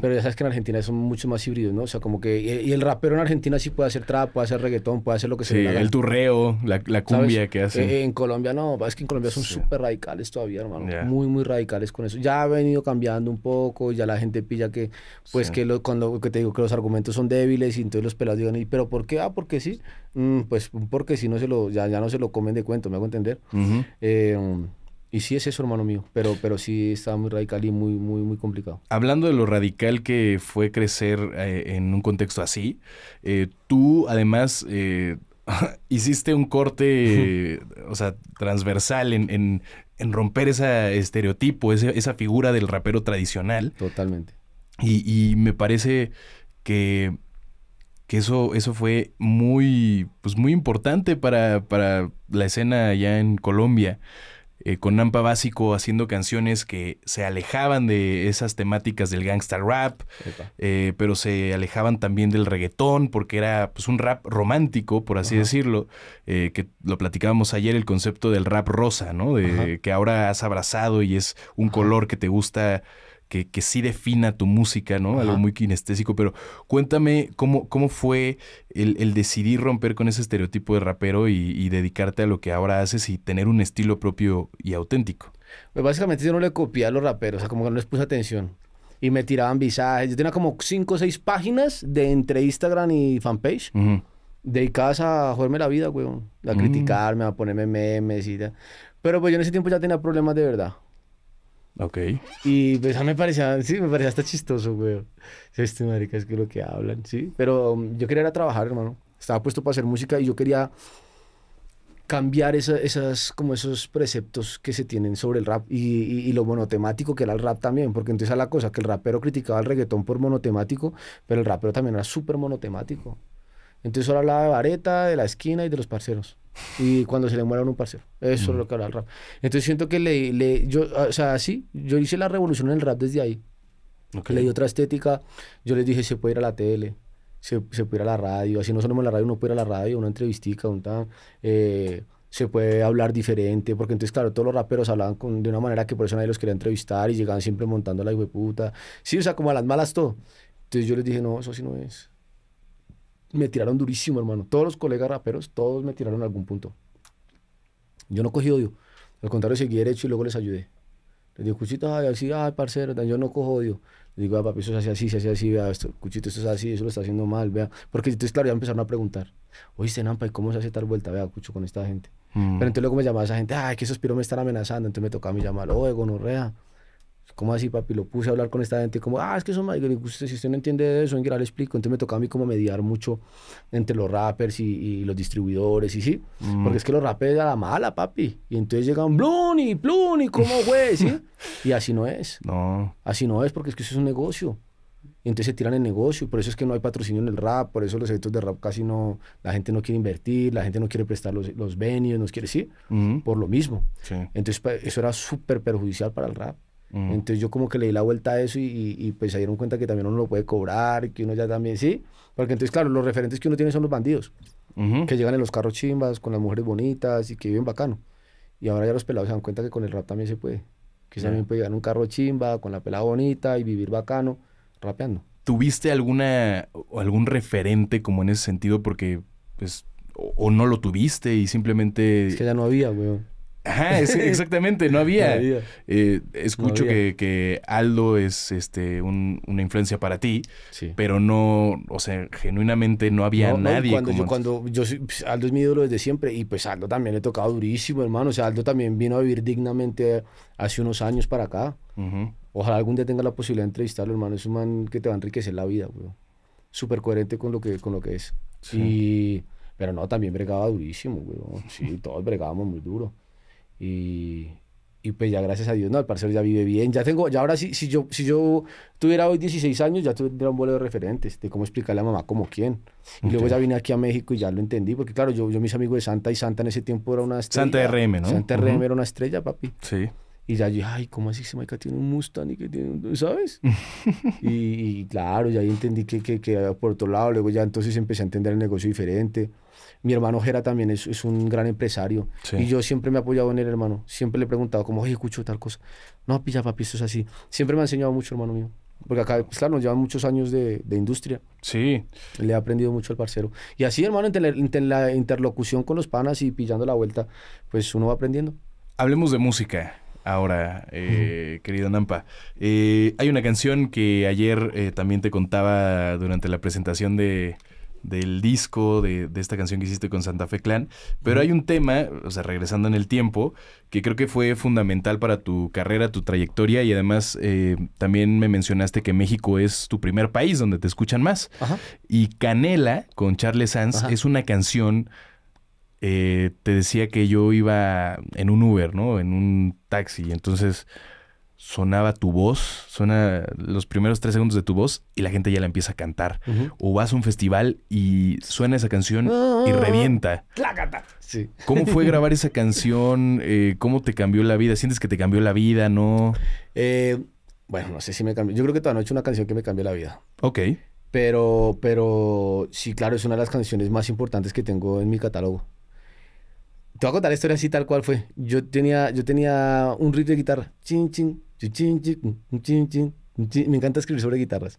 Pero ya sabes que en Argentina son mucho más híbridos, ¿no? O sea, como que. Y el rapero en Argentina sí puede hacer trap, puede hacer reggaetón, puede hacer lo que sea. se el turreo, la, la cumbia que hace. Eh, en Colombia no, es que en Colombia son súper radicales todavía, hermano. Muy, muy radicales con eso. Ya ha venido cambiando un poco, ya la gente pilla que, pues, que lo, cuando te digo que los argumentos son débiles y entonces los pelados digan, ¿y pero por qué? Ah, porque sí. Mm, pues porque si no se lo, ya, no se lo comen de cuento, me hago entender. Y sí es eso, hermano mío, pero, pero sí estaba muy radical y muy, muy, muy complicado. Hablando de lo radical que fue crecer eh, en un contexto así, eh, tú además eh, *laughs* hiciste un corte, o sea, transversal en, romper ese estereotipo, esa figura del rapero tradicional. Totalmente. Y, me parece que, que eso, eso fue muy, pues, muy importante para, para la escena allá en Colombia. Eh, con Nampa Básico haciendo canciones que se alejaban de esas temáticas del gangsta rap, eh, pero se alejaban también del reggaetón, porque era pues, un rap romántico, por así decirlo, eh, que lo platicábamos ayer, el concepto del rap rosa, ¿no? De, que ahora has abrazado y es un color que te gusta que, que sí defina tu música, ¿no? Algo muy kinestésico, pero cuéntame cómo, cómo fue el, el decidir romper con ese estereotipo de rapero y, dedicarte a lo que ahora haces y tener un estilo propio y auténtico. Pues básicamente yo no le copiaba a los raperos, o sea, como que no les puse atención. Y me tiraban visajes. Yo tenía como cinco o seis páginas de entre Instagram y fanpage. dedicadas a joderme la vida, weón. A mm. criticarme, a ponerme memes y tal. Pero pues yo en ese tiempo ya tenía problemas de verdad. Ok. Y pues a ah, mí me parecía, sí, me parecía hasta chistoso, güey. Este marica es que lo que hablan, sí. Pero um, yo quería ir a trabajar, hermano. Estaba puesto para hacer música y yo quería cambiar esas, como esos preceptos que se tienen sobre el rap y, lo monotemático que era el rap también, porque entonces era la cosa que el rapero criticaba el reggaetón por monotemático, pero el rapero también era súper monotemático. Entonces ahora hablaba de vareta, de la esquina y de los parceros y cuando se le muera un parcero. Eso es lo que habla el rap. Entonces siento que le, le yo, ah, o sea, sí, yo hice la revolución en el rap desde ahí. Le di otra estética, yo les dije, se puede ir a la tele, se, se puede ir a la radio, así no solo en la radio, uno puede ir a la radio, una entrevistica, un tan... Eh, se puede hablar diferente, porque entonces, claro, todos los raperos hablaban con, de una manera que por eso nadie los quería entrevistar y llegaban siempre montando la puta. Sí, o sea, como a las malas todo. Entonces yo les dije, no, eso sí no es me tiraron durísimo, hermano. Todos los colegas raperos, todos me tiraron algún punto. Yo no cogí odio. Al contrario, seguí derecho y luego les ayudé. Les digo, cuchito, ay, así, ay, parcero, yo no cojo odio. Les digo, ay, ah, papi, eso se así, se hace así, vea, esto, cuchito, esto es así, eso lo está haciendo mal, vea. Porque entonces, claro, ya empezaron a preguntar, oye, Nampa, ¿y cómo se hace tal vuelta, vea, cucho, con esta gente? Mm. Pero entonces luego me llamaba esa gente, ay, ah, que esos piros me están amenazando. Entonces me tocaba a mí llamar, oye, gonorrea. ¿Cómo así, papi? Lo puse a hablar con esta gente, como, ah, es que son marica. si usted no entiende eso, en le explico. Entonces me tocaba a mí como mediar mucho entre los rappers y, los distribuidores, y sí. Mm. Porque es que los rappers a la mala, papi. Y entonces llegan, Bluni, Bluni, ¿cómo, güey? *laughs* y así no es. No. Así no es, porque es que eso es un negocio. Y entonces se tiran el negocio. Por eso es que no hay patrocinio en el rap, por eso los eventos de rap casi no, la gente no quiere invertir, la gente no quiere prestar los, los venues, no quiere, sí, mm. por lo mismo. Sí. Entonces eso era súper perjudicial para el rap. Entonces yo como que le di la vuelta a eso y, pues se dieron cuenta que también uno lo puede cobrar, que uno ya también, sí, porque entonces claro, los referentes que uno tiene son los bandidos, que llegan en los carros chimbas, con las mujeres bonitas y que viven bacano. Y ahora ya los pelados se dan cuenta que con el rap también se puede, que también puede llegar en un carro chimba, con la pelada bonita y vivir bacano, rapeando. ¿Tuviste alguna, algún referente como en ese sentido? Porque pues o, o no lo tuviste y simplemente... Es que ya no había, weón. Ajá, exactamente, no había. *laughs* Eh, escucho Que, que, Aldo es este una influencia para ti, sí. pero no, o sea, genuinamente no había nadie. cuando, yo, cuando yo, pues, Aldo es mi ídolo desde siempre y pues Aldo también le tocaba durísimo, hermano. O sea, Aldo también vino a vivir dignamente hace unos años para acá. Ojalá algún día tenga la posibilidad de entrevistarlo, hermano. Es un man que te va a enriquecer la vida, güey. Súper coherente con lo que, con lo que es. Sí. pero no, también bregaba durísimo, güey. Sí, todos bregábamos muy duro. Y, y pues ya gracias a Dios, no, el parcero ya vive bien. Ya tengo, ya ahora sí, si, yo, si yo tuviera hoy 16 años, ya tendría un vuelo de referentes, de cómo explicarle a mamá como quién. Y luego ya vine aquí a México y ya lo entendí, porque claro, yo, yo mis amigos de Santa y Santa en ese tiempo era una estrella. Santa RM, ¿no? Santa RM era una estrella, papi. Sí. Y ya yo, ay, ¿cómo así se maica tiene un Mustang y que tiene ¿sabes? *laughs* y, claro, ya ahí entendí que, que, que por otro lado, luego ya entonces empecé a entender el negocio diferente. Mi hermano Jera también es, un gran empresario. Y yo siempre me he apoyado en él, hermano. Siempre le he preguntado, como, oye, escucho tal cosa. No, pilla, papi, esto es así. Siempre me ha enseñado mucho, hermano mío. Porque acá, pues, claro, nos llevan muchos años de, industria. Sí. Le he aprendido mucho al parcero. Y así, hermano, en la interlocución con los panas y pillando la vuelta, pues uno va aprendiendo. Hablemos de música ahora, eh, querido Nampa. Eh, hay una canción que ayer eh, también te contaba durante la presentación de, del disco, de, esta canción que hiciste con Santa Fe Clan, pero hay un tema, o sea, regresando en el tiempo, que creo que fue fundamental para tu carrera, tu trayectoria y además eh, también me mencionaste que México es tu primer país donde te escuchan más. Y Canela con Charles Sanz es una canción... Eh, te decía que yo iba en un Uber, ¿no? En un taxi. Entonces, sonaba tu voz, suena los primeros tres segundos de tu voz y la gente ya la empieza a cantar. O vas a un festival y suena esa canción y ah, revienta. Sí. ¿Cómo fue *laughs* grabar esa canción? Eh, ¿Cómo te cambió la vida? ¿Sientes que te cambió la vida, no? Eh, bueno, no sé si me cambió. Yo creo que toda no una canción que me cambió la vida. Ok. Pero, pero sí, claro, es una de las canciones más importantes que tengo en mi catálogo. Te voy a contar la historia así tal cual fue. Yo tenía, yo tenía un riff de guitarra. Chin, Me encanta escribir sobre guitarras.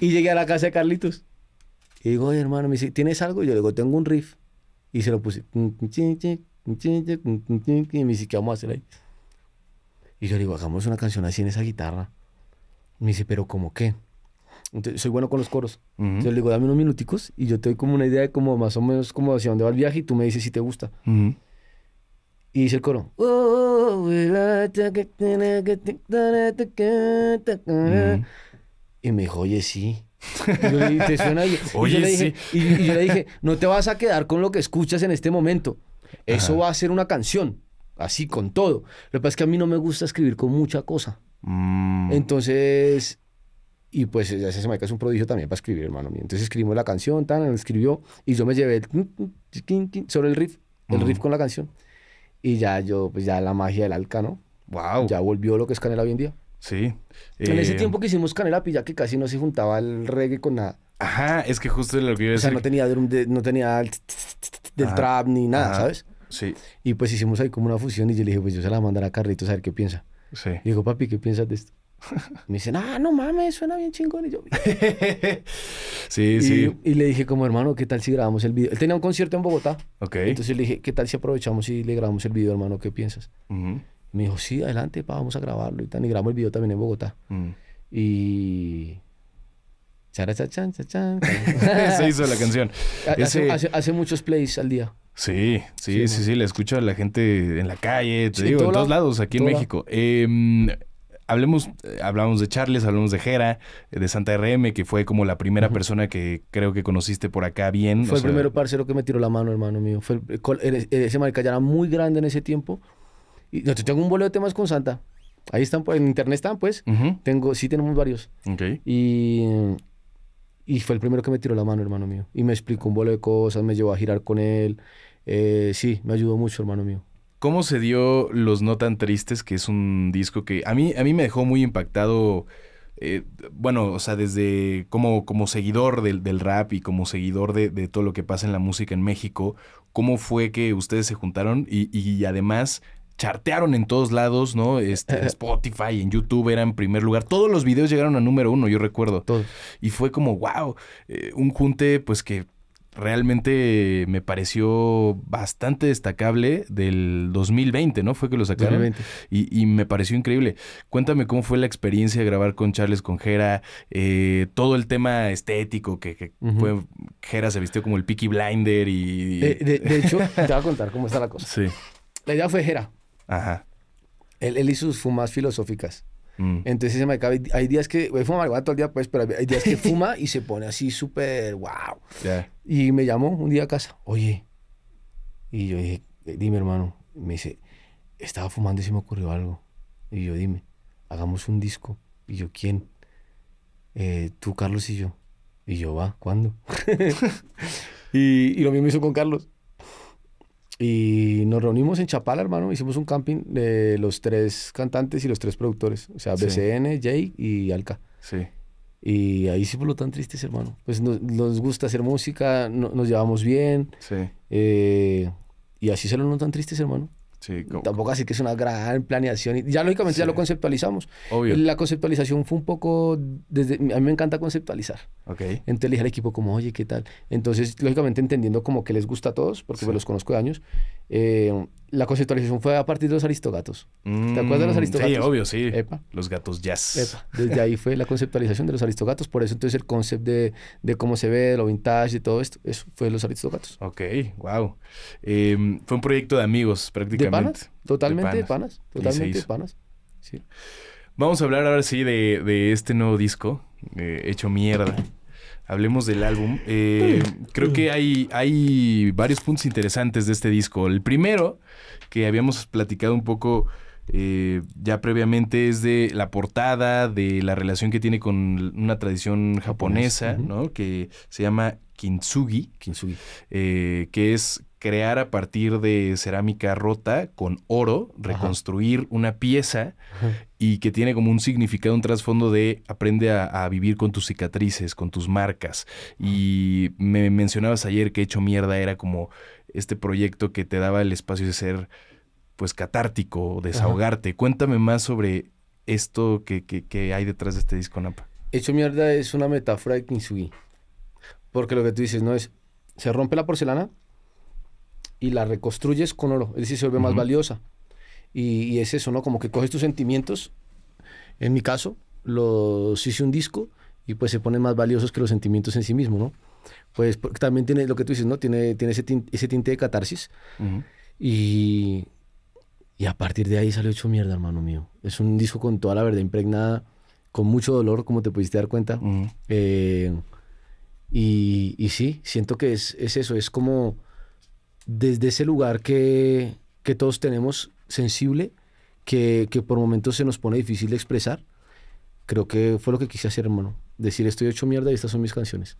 y llegué a la casa de Carlitos. Y digo, oye, hermano, me dice, ¿tienes algo? Y yo le digo, tengo un riff. Y se lo puse. Y me dice, ¿qué vamos a hacer ahí? Y yo le digo, hagamos una canción así en esa guitarra. Me dice, ¿pero cómo qué? soy bueno con los coros. Yo le digo, dame unos minuticos y yo te doy como una idea de cómo más o menos como hacia dónde va el viaje y tú me dices si te gusta. Y dice el coro. Y me dijo, oye, sí. yo le dije, oye, sí. y, yo le dije, no te vas a quedar con lo que escuchas en este momento. Eso va a ser una canción, así con todo. Lo que pasa es que a mí no me gusta escribir con mucha cosa. Mm. Entonces, y pues ese que es un prodigio también para escribir, hermano mío. Entonces escribimos la canción, tan, escribió, y yo me llevé el, sobre el riff, el riff con la canción. Y ya yo, pues ya la magia del alca, ¿no? Wow. Ya volvió lo que es Canela hoy en día. Sí. En ese eh, tiempo que hicimos Canela, pues ya que casi no se juntaba el reggae con nada. Ajá, es que justo lo que iba a decir. O sea, no tenía, no tenía del trap ni nada, ¿sabes? Sí. Y pues hicimos ahí como una fusión y yo le dije, pues yo se la mandaré a Carrito a ver qué piensa. Sí. Y digo, papi, ¿qué piensas de esto? Me dicen, ah, no mames, suena bien chingón. Y yo, *laughs* sí, sí. Y le dije, como hermano, ¿qué tal si grabamos el video? Él tenía un concierto en Bogotá. Ok. Entonces le dije, ¿qué tal si aprovechamos y le grabamos el video, hermano? ¿Qué piensas? Me dijo, sí, adelante, pa, vamos a grabarlo y tal. Y grabamos el video también en Bogotá. Mm. y -huh. Y. cha, *laughs* Se hizo la canción. *laughs* Hace, hace, muchos plays al día. Sí, sí, sí, sí, la escucho a la gente en la calle, te digo, en todos lados, aquí en México. Eh, hablemos, eh, hablamos de Charles, hablamos de Jera, eh, de Santa RM, que fue como la primera persona que creo que conociste por acá bien. Fue el primer primero parcero que me tiró la mano, hermano mío. Fue eh, ese marica era muy grande en ese tiempo. Y yo tengo un boleto de temas con Santa. Ahí están, pues, en internet están, pues. Tengo, sí tenemos varios. Y, fue el primero que me tiró la mano, hermano mío. Y me explicó un boleto de cosas, me llevó a girar con él. sí, me ayudó mucho, hermano mío. ¿Cómo se dio Los No Tan Tristes? Que es un disco que a mí, a mí me dejó muy impactado. Eh, bueno, o sea, desde como, como seguidor del, del rap y como seguidor de, todo lo que pasa en la música en México, ¿cómo fue que ustedes se juntaron y, además chartearon en todos lados, ¿no? Este, *laughs* Spotify, en YouTube, era en primer lugar. Todos los videos llegaron a número uno, yo recuerdo. Todos. Y fue como, wow, eh, un junte pues que realmente me pareció bastante destacable del 2020, ¿no? Fue que lo sacaron. Y, me pareció increíble. Cuéntame cómo fue la experiencia de grabar con Charles con eh, todo el tema estético que, fue, Jera se vistió como el Peaky Blinder y... De, hecho, *laughs* te voy a contar cómo está la cosa. Sí. La idea fue Jera. Ajá. Él, él hizo sus fumas filosóficas. Mm. Entonces se me acaba. Hay días que. fuma todo el día, pues, pero hay días que *laughs* fuma y se pone así súper wow. Y me llamó un día a casa. Oye. Y yo dije, dime, hermano. me dice, estaba fumando y se me ocurrió algo. Y yo, dime, hagamos un disco. Y yo, ¿quién? Eh, tú, Carlos y yo. Y yo, va, ¿cuándo? *laughs* y lo mismo hizo con Carlos. Y nos reunimos en Chapala, hermano. Hicimos un camping de los tres cantantes y los tres productores. O sea, BCN, Jay y Alca. Sí. Y ahí sí por lo tan tristes, hermano. Pues nos, gusta hacer música, nos llevamos bien. Sí. Eh, y así se lo notan tristes, hermano. Mm, tampoco así que es una gran planeación. Ya lógicamente ya lo conceptualizamos. La conceptualización fue un poco... Desde, a mí me encanta conceptualizar. Okay. Entonces el equipo como, oye, ¿qué tal? Entonces, lógicamente entendiendo como que les gusta a todos, porque me pues los conozco de años, eh, la conceptualización fue a partir de los aristogatos. ¿Te acuerdas de los mm, aristogatos? Sí, obvio, sí. Los gatos jazz. Desde ahí fue la conceptualización de los aristogatos. Por eso entonces el concepto de, cómo se ve, de lo vintage, y todo esto, eso fue los aristogatos. Ok, wow. Em, fue un proyecto de amigos prácticamente de panas, totalmente panas, totalmente de Sí. Vamos a hablar ahora sí de, este nuevo disco, eh, hecho mierda. Hablemos del álbum. Eh, creo que hay, hay varios puntos interesantes de este disco. El primero, que habíamos platicado un poco eh, ya previamente, es de la portada, de la relación que tiene con una tradición japonesa, ¿no? Que se llama Kintsugi. Kintsugi. que es crear a partir de cerámica rota con oro, reconstruir una pieza y que tiene como un significado, un trasfondo de aprende a, vivir con tus cicatrices, con tus marcas. Y me mencionabas ayer que Hecho Mierda era como este proyecto que te daba el espacio de ser pues catártico, desahogarte. Cuéntame más sobre esto que, que, hay detrás de este disco Napa. Hecho Mierda es una metáfora de Kintsugi. Porque lo que tú dices, ¿no? Es, se rompe la porcelana, y la reconstruyes con oro, es decir, se vuelve más valiosa. Y, es eso, ¿no? Como que coges tus sentimientos, en mi caso, los hice un disco y pues se ponen más valiosos que los sentimientos en sí mismo, ¿no? Pues también tiene lo que tú dices, ¿no? Tiene, tiene ese, tinte, ese tinte de catarsis. Y y a partir de ahí salió hecho mierda, hermano mío. Es un disco con toda la verdad impregnada, con mucho dolor, como te pudiste dar cuenta. Eh, y, y, sí, siento que es, es, eso, es como desde ese lugar que, todos tenemos sensible, que, por momentos se nos pone difícil de expresar, creo que fue lo que quise hacer, hermano. Decir, estoy hecho mierda y estas son mis canciones.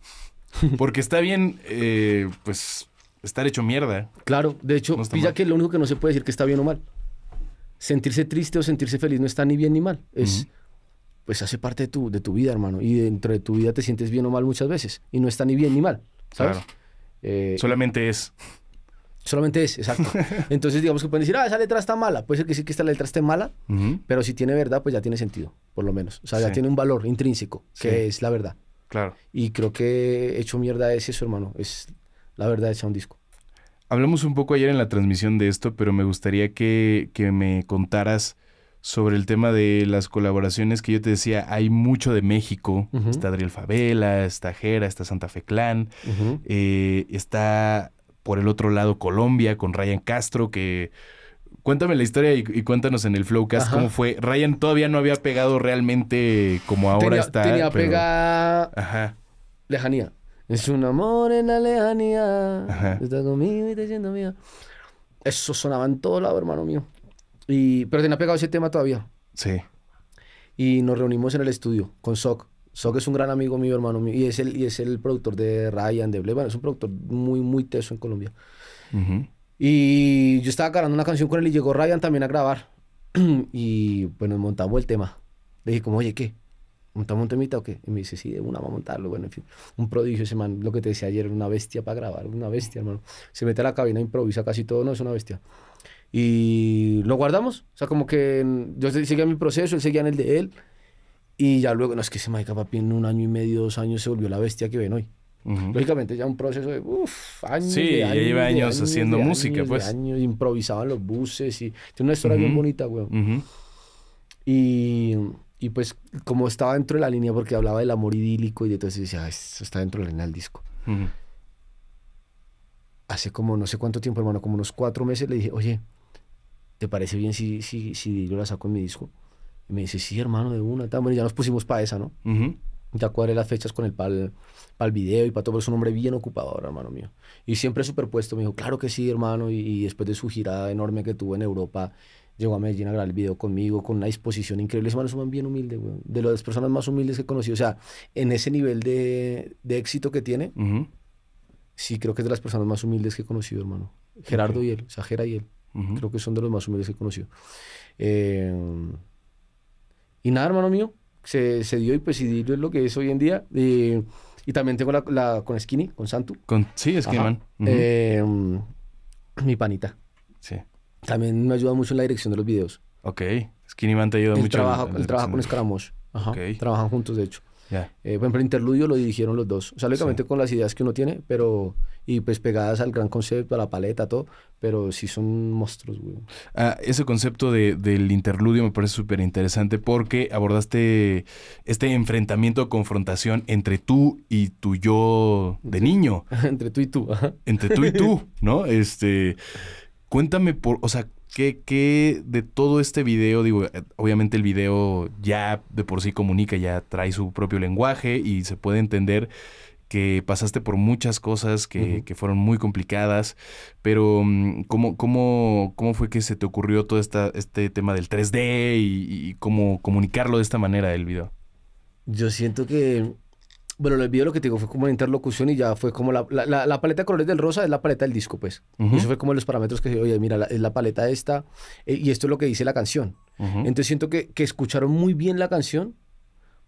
*laughs* Porque está bien, eh, pues, estar hecho mierda. Claro, de hecho, no que lo único que no se puede decir que está bien o mal. Sentirse triste o sentirse feliz no está ni bien ni mal. Es... pues hace parte de tu, de tu vida, hermano. Y dentro de tu vida te sientes bien o mal muchas veces. Y no está ni bien ni mal, ¿sabes? Solamente es. Solamente es exacto. *laughs* Entonces, digamos que pueden decir, ah, esa letra está mala. Puede ser que sí que esta letra esté mala, pero si tiene verdad, pues ya tiene sentido, por lo menos. O sea, ya tiene un valor intrínseco, que es la verdad. Claro. Y creo que hecho mierda es eso, hermano. Es la verdad es un disco. Hablamos un poco ayer en la transmisión de esto, pero me gustaría que, me contaras sobre el tema de las colaboraciones que yo te decía, hay mucho de México. Está Adriel Favela, está Jera, está Santa Fe Clan, eh, está por el otro lado, Colombia, con Ryan Castro, que Cuéntame la historia y, cuéntanos en el Flowcast cómo fue. Ryan todavía no había pegado realmente como ahora está. Tenía pegada. Ajá. Lejanía. Es un amor en la lejanía. Ajá. conmigo y te siento mía. Eso sonaba en todo lado, hermano mío. Y, pero tenía pegado ese tema todavía. Sí. Y nos reunimos en el estudio con soc só que es un gran amigo mío, hermano mío, y es el, y es el productor de Ryan, de Ble. Bueno, es un productor muy, muy teso en Colombia. Y yo estaba grabando una canción con él y llegó Ryan también a grabar. *clears throat* y pues montamos el tema. Le dije como, oye, ¿qué? ¿Montamos un temita o qué? Y me dice, sí, de una vamos a montarlo. Bueno, en fin, un prodigio ese man. Lo que te decía ayer, una bestia para grabar, una bestia, hermano. Se mete a la cabina, improvisa casi todo, no, es una bestia. Y lo guardamos. O sea, como que yo seguía mi proceso, él seguía en el de él. Y ya luego, no es que ese me Papi en un año y medio, dos años se volvió la bestia que ven hoy. Lógicamente ya un proceso de uff, años. Sí, de años, ya años, haciendo música, pues. De años, improvisaban los buses y tiene una historia bien bonita, weón. y, y, pues como estaba dentro de la línea, porque hablaba del amor idílico y de todo eso, decía, ah, eso está dentro de la línea del disco. Hace como no sé cuánto tiempo, hermano, como unos cuatro meses le dije, oye, ¿te parece bien si, si, si yo la saco en mi disco? Y me dice, sí, hermano, de una. Bueno, ya nos pusimos para esa, ¿no? Ya cuadré las fechas con el pal, pal video y para todo, pero es un hombre bien ocupado ahora, hermano mío. Y siempre superpuesto, me dijo, claro que sí, hermano. Y, después de su girada enorme que tuvo en Europa, llegó a Medellín a grabar el video conmigo, con una disposición increíble. Ese es un hombre bien humilde, güey. De las personas más humildes que he conocido. O sea, en ese nivel de, de éxito que tiene, sí creo que es de las personas más humildes que he conocido, hermano. Gerardo y él, o sea, Jera y él. Creo que son de los más humildes que he conocido. Eh, y nada, hermano mío, se, dio y pues y es lo que es hoy en día. Y, también tengo la, con Skinny, con Santu. Con, sí, Skinny Man. Em, mi panita. Sí. También me ayuda mucho en la dirección de los videos. Ok. Skinny Man te ayuda mucho. trabajo trabajo con Scaramouche. Ajá. Trabajan juntos, de hecho. Eh, por ejemplo, Interludio lo dirigieron los dos. O sea, lógicamente con las ideas que uno tiene, pero y pues pegadas al gran concepto, a la paleta, todo, pero sí son monstruos, güey. Ah, ese concepto del interludio me parece súper interesante porque abordaste este enfrentamiento, confrontación entre tú y tu yo de niño. *laughs* entre tú y tú, Entre tú y tú, ¿no? Este, cuéntame por, o sea, ¿Qué, ¿Qué, de todo este video, digo, eh, obviamente el video ya de por sí comunica, ya trae su propio lenguaje y se puede entender que pasaste por muchas cosas que, fueron muy complicadas, pero mm, ¿cómo, cómo, cómo fue que se te ocurrió todo esta, este tema del 3D y, cómo comunicarlo de esta manera el Yo siento que, bueno, el video lo que te digo fue como una interlocución y ya fue como la, paleta de colores del rosa es la paleta del disco, pues. Eso fue como los parámetros que, oye, mira, es la paleta esta eh, y esto es lo que dice la canción. Entonces siento que, que escucharon muy bien la canción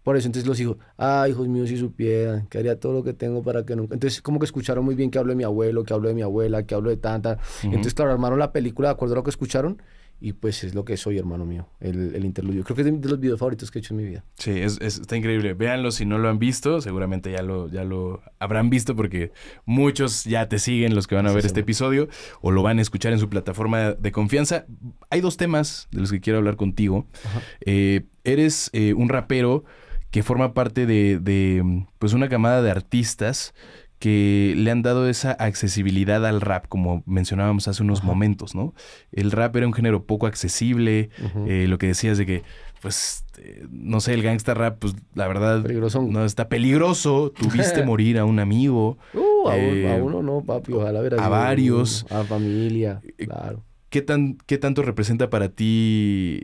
por eso entonces los hijos, ah, hijos míos, si supieran, que haría todo lo que tengo para que no. Entonces como que escucharon muy bien que hablo de mi abuelo, que hablo de mi abuela, que hablo de tanta. Entonces, claro, armaron la película de acuerdo a lo que escucharon y pues es lo que soy, hermano mío, el, interludio. Creo que es de, los videos favoritos que he hecho en mi vida. Sí, es, está increíble. Véanlo si no lo han visto, seguramente ya lo, ya lo habrán visto porque muchos ya te siguen los que van a ver este episodio o lo van a escuchar en su plataforma de confianza. Hay dos temas de los que quiero hablar contigo. Eh, eres eh, un rapero que forma parte de, pues una camada de artistas que le han dado esa accesibilidad al rap, como mencionábamos hace unos momentos, ¿no? El rap era un género poco accesible, eh, lo que decías de que, pues, eh, no sé, el gangsta rap, pues, la verdad, no está peligroso, tuviste *laughs* morir a un amigo. Uh, a, eh, uno, no, papi, ojalá veras. A varios. A familia, claro. ¿Qué, tan, ¿Qué tanto representa para ti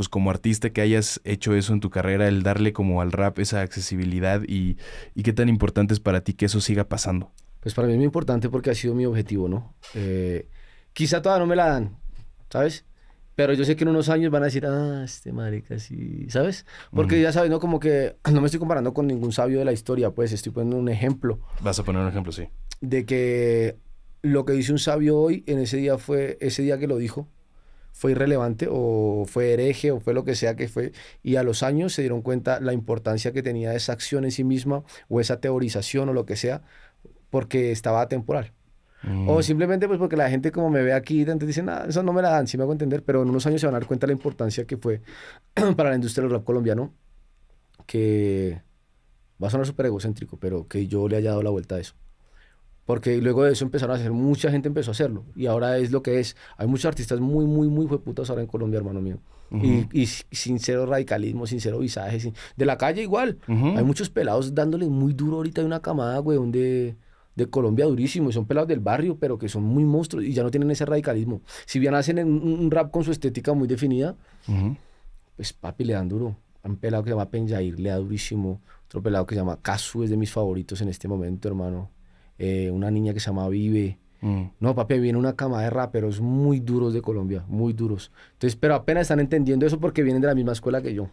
pues como artista que hayas hecho eso en tu carrera, el darle como al rap esa accesibilidad y, qué tan importante es para ti que eso siga pasando. Pues para mí es muy importante porque ha sido mi objetivo, ¿no? Eh, quizá todavía no me la dan, ¿sabes? Pero yo sé que en unos años van a decir, ah, este marica sí, ¿sabes? Porque ya sabes, ¿no? Como que *clears throat* no me estoy comparando con ningún sabio de la historia, pues estoy poniendo un ejemplo. Vas a poner un ejemplo, sí. De que lo que dice un sabio hoy en ese día fue, ese día que lo dijo, fue irrelevante o fue hereje o fue lo que sea que fue. Y a los años se dieron cuenta la importancia que tenía esa acción en sí misma o esa teorización o lo que sea, porque estaba temporal. O mm. simplemente pues porque la gente como me ve aquí, antes dice nada eso no me la dan, sí me hago entender, pero en unos años se van a dar cuenta la importancia que fue *clears throat* para la industria del rap colombiano, que va a sonar súper egocéntrico, pero que yo le haya dado la vuelta a eso. Porque luego de eso empezaron a hacer, mucha gente empezó a hacerlo. Y ahora es lo que es. Hay muchos artistas muy, muy, muy putas ahora en Colombia, hermano mío. y, sincero radicalismo, sincero visaje. De la calle igual. Hay muchos pelados dándole muy duro ahorita. Hay una camada, güey, de, de Colombia durísimo. Y son pelados del barrio, pero que son muy monstruos y ya no tienen ese radicalismo. Si bien hacen un, rap con su estética muy definida, pues papi, le dan duro. un pelado que se llama Penjair, le da durísimo. Otro pelado que se llama Casu, es de mis favoritos en este momento, hermano. Eh, una niña que se llama Vive. Mm. No, papi, viene una cama de raperos muy duros de Colombia, muy duros. Entonces, pero apenas están entendiendo eso porque vienen de la misma escuela que yo.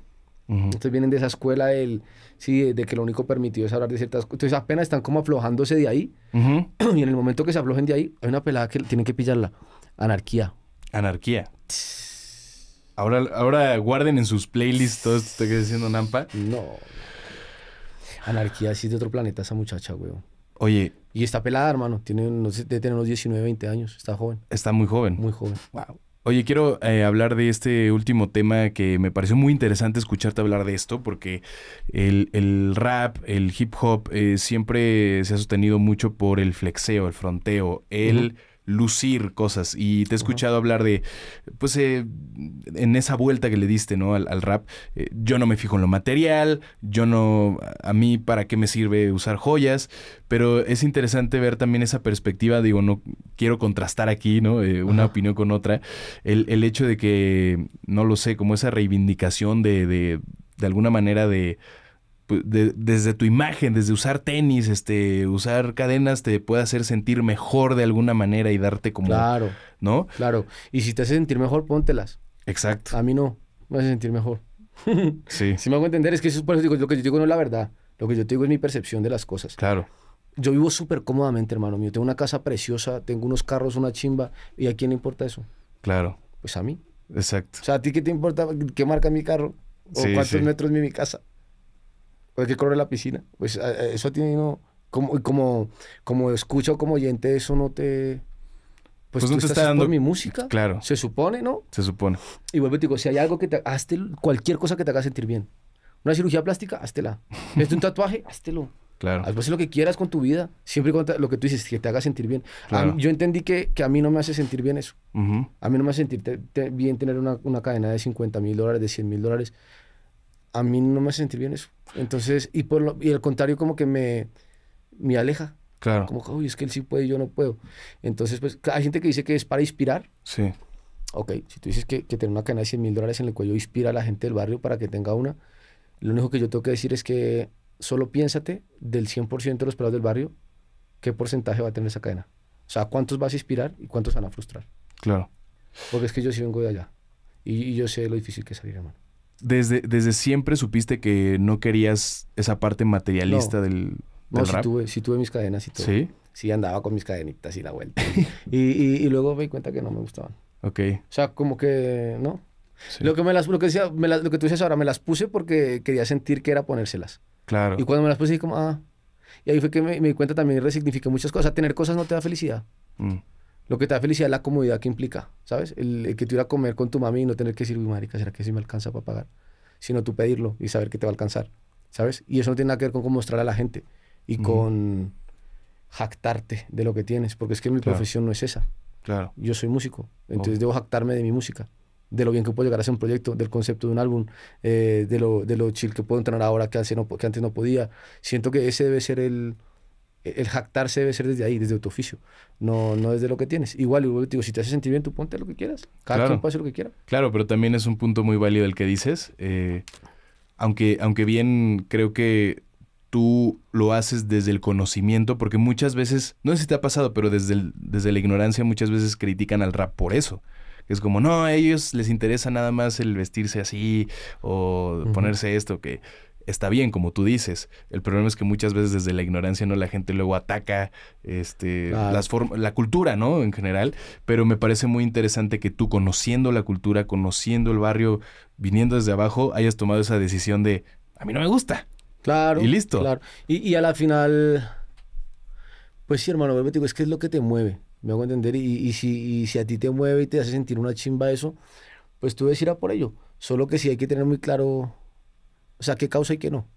Entonces vienen de esa escuela del, sí, de, que lo único permitido es hablar de ciertas cosas. Entonces apenas están como aflojándose de ahí. *clears throat* Y en el momento que se aflojen de ahí, hay una pelada que tienen que pillarla. Anarquía. Anarquía. Ahora, ahora guarden en sus playlists todo esto que estoy diciendo, Nampa. No. Anarquía sí de otro planeta esa muchacha, weón. Oye, y está pelada, hermano. Tiene unos, debe unos 19, 20 años. Está joven. Está muy joven. Muy joven. Wow. Oye, quiero eh, hablar de este último tema que me pareció muy interesante escucharte hablar de esto, porque el, rap, el hip hop, eh, siempre se ha sostenido mucho por el flexeo, el fronteo, el lucir cosas. Y te he escuchado hablar de, pues, eh, en esa vuelta que le diste, ¿no? Al, rap, eh, yo no me fijo en lo material, yo no, a mí, ¿para qué me sirve usar joyas? Pero es interesante ver también esa perspectiva, digo, no quiero contrastar aquí, ¿no? Eh, una opinión con otra. El, el, hecho de que, no lo sé, como esa reivindicación de, de, de alguna manera de pues, desde tu imagen, desde usar tenis, este, usar cadenas, te puede hacer sentir mejor de alguna manera y darte como. Claro. ¿No? Claro. Y si te hace sentir mejor, póntelas. Exacto. A mí no. Me hace sentir mejor. *laughs* sí. Si me hago entender, es que eso es por eso digo, lo que yo digo no es la verdad. Lo que yo te digo es mi percepción de las cosas. Claro. Yo vivo súper cómodamente, hermano mío. Tengo una casa preciosa, tengo unos carros, una chimba. ¿Y a quién le importa eso? Claro. Pues a mí. Exacto. O sea, ¿a ti qué te importa qué marca mi carro? ¿O cuántos metros mide mi casa? que qué correr la piscina? Pues eso tiene tenido como, como, como escucho como oyente, eso no te... Pues, pues tú no te estás está dando mi música. Claro. Se supone, ¿no? Se supone. Y vuelvo y digo, si hay algo que te... Hazte cualquier cosa que te haga sentir bien. Una cirugía plástica, háztela. ¿Es *laughs* un tatuaje? Háztelo. Claro. Haz pues, lo que quieras con tu vida, siempre lo que tú dices, que te haga sentir bien. yo entendí que, que, a mí no me hace sentir bien eso. A mí no me hace sentir bien tener una, una cadena de 50 mil dólares, de 100 mil dólares a mí no me sentí bien eso. Entonces, y por lo, y al contrario, como que me, me aleja. Claro. Como, uy, es que él sí puede y yo no puedo. Entonces, pues, hay gente que dice que es para inspirar. Sí. Ok, si tú dices que, que tener una cadena de 100 mil dólares en el cuello inspira a la gente del barrio para que tenga una, lo único que yo tengo que decir es que solo piénsate del 100% de los pelados del barrio, ¿qué porcentaje va a tener esa cadena? O sea, ¿cuántos vas a inspirar y cuántos van a frustrar? Claro. Porque es que yo sí vengo de allá. Y, yo sé lo difícil que es salir, hermano desde, desde siempre supiste que no querías esa parte materialista del, del no, rap? Sí tuve, mis cadenas y todo. ¿Sí? Sí andaba con mis cadenitas y la vuelta. *laughs* y, y, luego me di cuenta que no me gustaban. Ok. O sea, como que, ¿no? Lo, que me las, lo, que decía, lo que tú dices ahora, me las puse porque quería sentir que era ponérselas. Claro. Y cuando me las puse, dije como, ah. Y ahí fue que me, di cuenta también resignifiqué muchas cosas. Tener cosas no te da felicidad. Mm lo que te da felicidad es la comodidad que implica, ¿sabes? El, que tú iba a comer con tu mami y no tener que decir, uy, marica, ¿será que sí me alcanza para pagar? Sino tú pedirlo y saber que te va a alcanzar, ¿sabes? Y eso no tiene nada que ver con cómo mostrar a la gente y con jactarte de lo que tienes, porque es que mi profesión no es esa. Claro. Yo soy músico, entonces debo jactarme de mi música, de lo bien que puedo llegar a hacer un proyecto, del concepto de un álbum, eh, de, lo, de lo chill que puedo entrenar ahora que antes no podía. Siento que ese debe ser el, e-, el jactarse debe ser desde ahí, desde tu oficio, no, no desde lo que tienes. Igual, igual digo, si te hace sentir bien, tú ponte lo que quieras. claro. lo que quiera. Claro, pero también es un punto muy válido el que dices. Eh, aunque, aunque bien creo que tú lo haces desde el conocimiento, porque muchas veces, no sé si te ha pasado, pero desde, desde la ignorancia muchas veces critican al rap por eso. Es como, no, a ellos les interesa nada más el vestirse así o ponerse esto que está bien, como tú dices. El problema es que muchas veces desde la ignorancia no la gente luego ataca este, la cultura, ¿no? En general. Pero me parece muy interesante que tú, conociendo la cultura, conociendo el barrio, viniendo desde abajo, hayas tomado esa decisión de, a mí no me gusta. Claro. Y listo. Claro. Y, a la final, pues sí, hermano, digo, es que es lo que te mueve. Me hago entender. Y, y, si, y si a ti te mueve y te hace sentir una chimba eso, pues tú debes ir a por ello. Solo que sí hay que tener muy claro o sea, qué causa y qué no.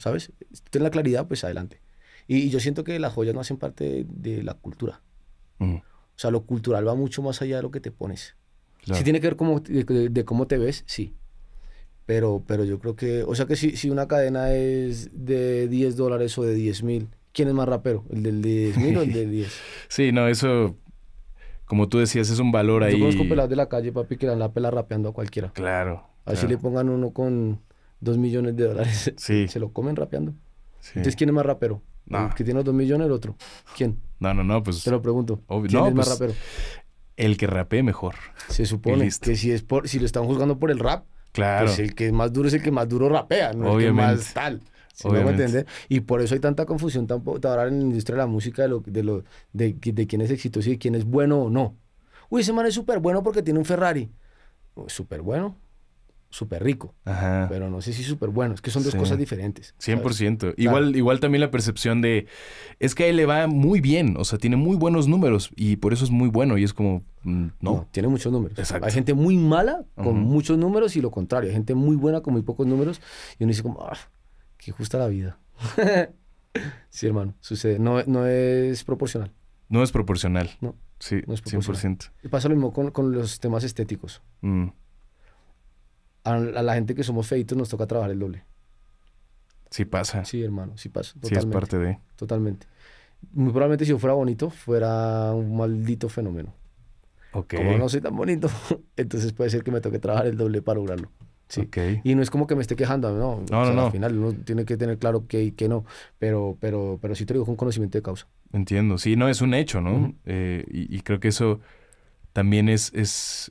¿Sabes? Ten la claridad, pues adelante. Y, yo siento que las joyas no hacen parte de, la cultura. O sea, lo cultural va mucho más allá de lo que te pones. Si tiene que ver cómo, de, cómo te ves, sí. Pero, pero yo creo que, o sea que si, si una cadena es de 10 dólares o de 10 mil, ¿quién es más rapero? ¿El del 10 mil o el del *laughs* 10? sí, no, eso, como tú decías, es un valor ahí. Yo conozco pelados de la calle, papi, que la pela rapeando a cualquiera. Claro. Así le pongan uno con dos millones de dólares. *laughs* Se lo comen rapeando. Entonces, ¿quién es más rapero? No. que tiene los dos millones, el otro. ¿Quién? No, no, no, pues. Te lo pregunto. ¿Quién es más pues, rapero? El que rapee mejor. Se supone que si es por, si lo están juzgando por el rap, pues claro. pues el que es más duro es el que más duro rapea, no Obviamente. el que más tal. Si Y por eso hay tanta confusión tampoco hablar en la industria de la música de de, quién es exitoso y quién es bueno o no. Uy, ese man es súper bueno porque tiene un Ferrari. Súper bueno súper rico, pero no sé si súper bueno. Es que son dos cosas diferentes. 100%. Igual, igual también la percepción de, es que a él le va muy bien, o sea, tiene muy buenos números y por eso es muy bueno y es como, mm, no. tiene muchos números. Exacto. Hay gente muy mala con muchos números y lo contrario, hay gente muy buena con muy pocos números y uno dice como, ah, qué justa la vida. *laughs* sí, hermano, sucede. No, no es proporcional. No es proporcional. No. Sí, no es proporcional. 100%. Y pasa lo mismo con, con los temas estéticos. Mm a, la gente que somos feitos nos toca trabajar el doble. Sí pasa. Sí, hermano, sí pasa. Totalmente, sí es parte de. Totalmente. Muy probablemente si yo fuera bonito, fuera un maldito fenómeno. Ok. Como no soy tan bonito, *laughs* entonces puede ser que me toque trabajar el doble para lograrlo. Sí. Okay. Y no es como que me esté quejando, no. no, no, Al final uno tiene que tener claro qué y qué no. Pero, pero, pero sí te digo con conocimiento de causa. Entiendo. Sí, no, es un hecho, ¿no? Eh, y, y, creo que eso también es, es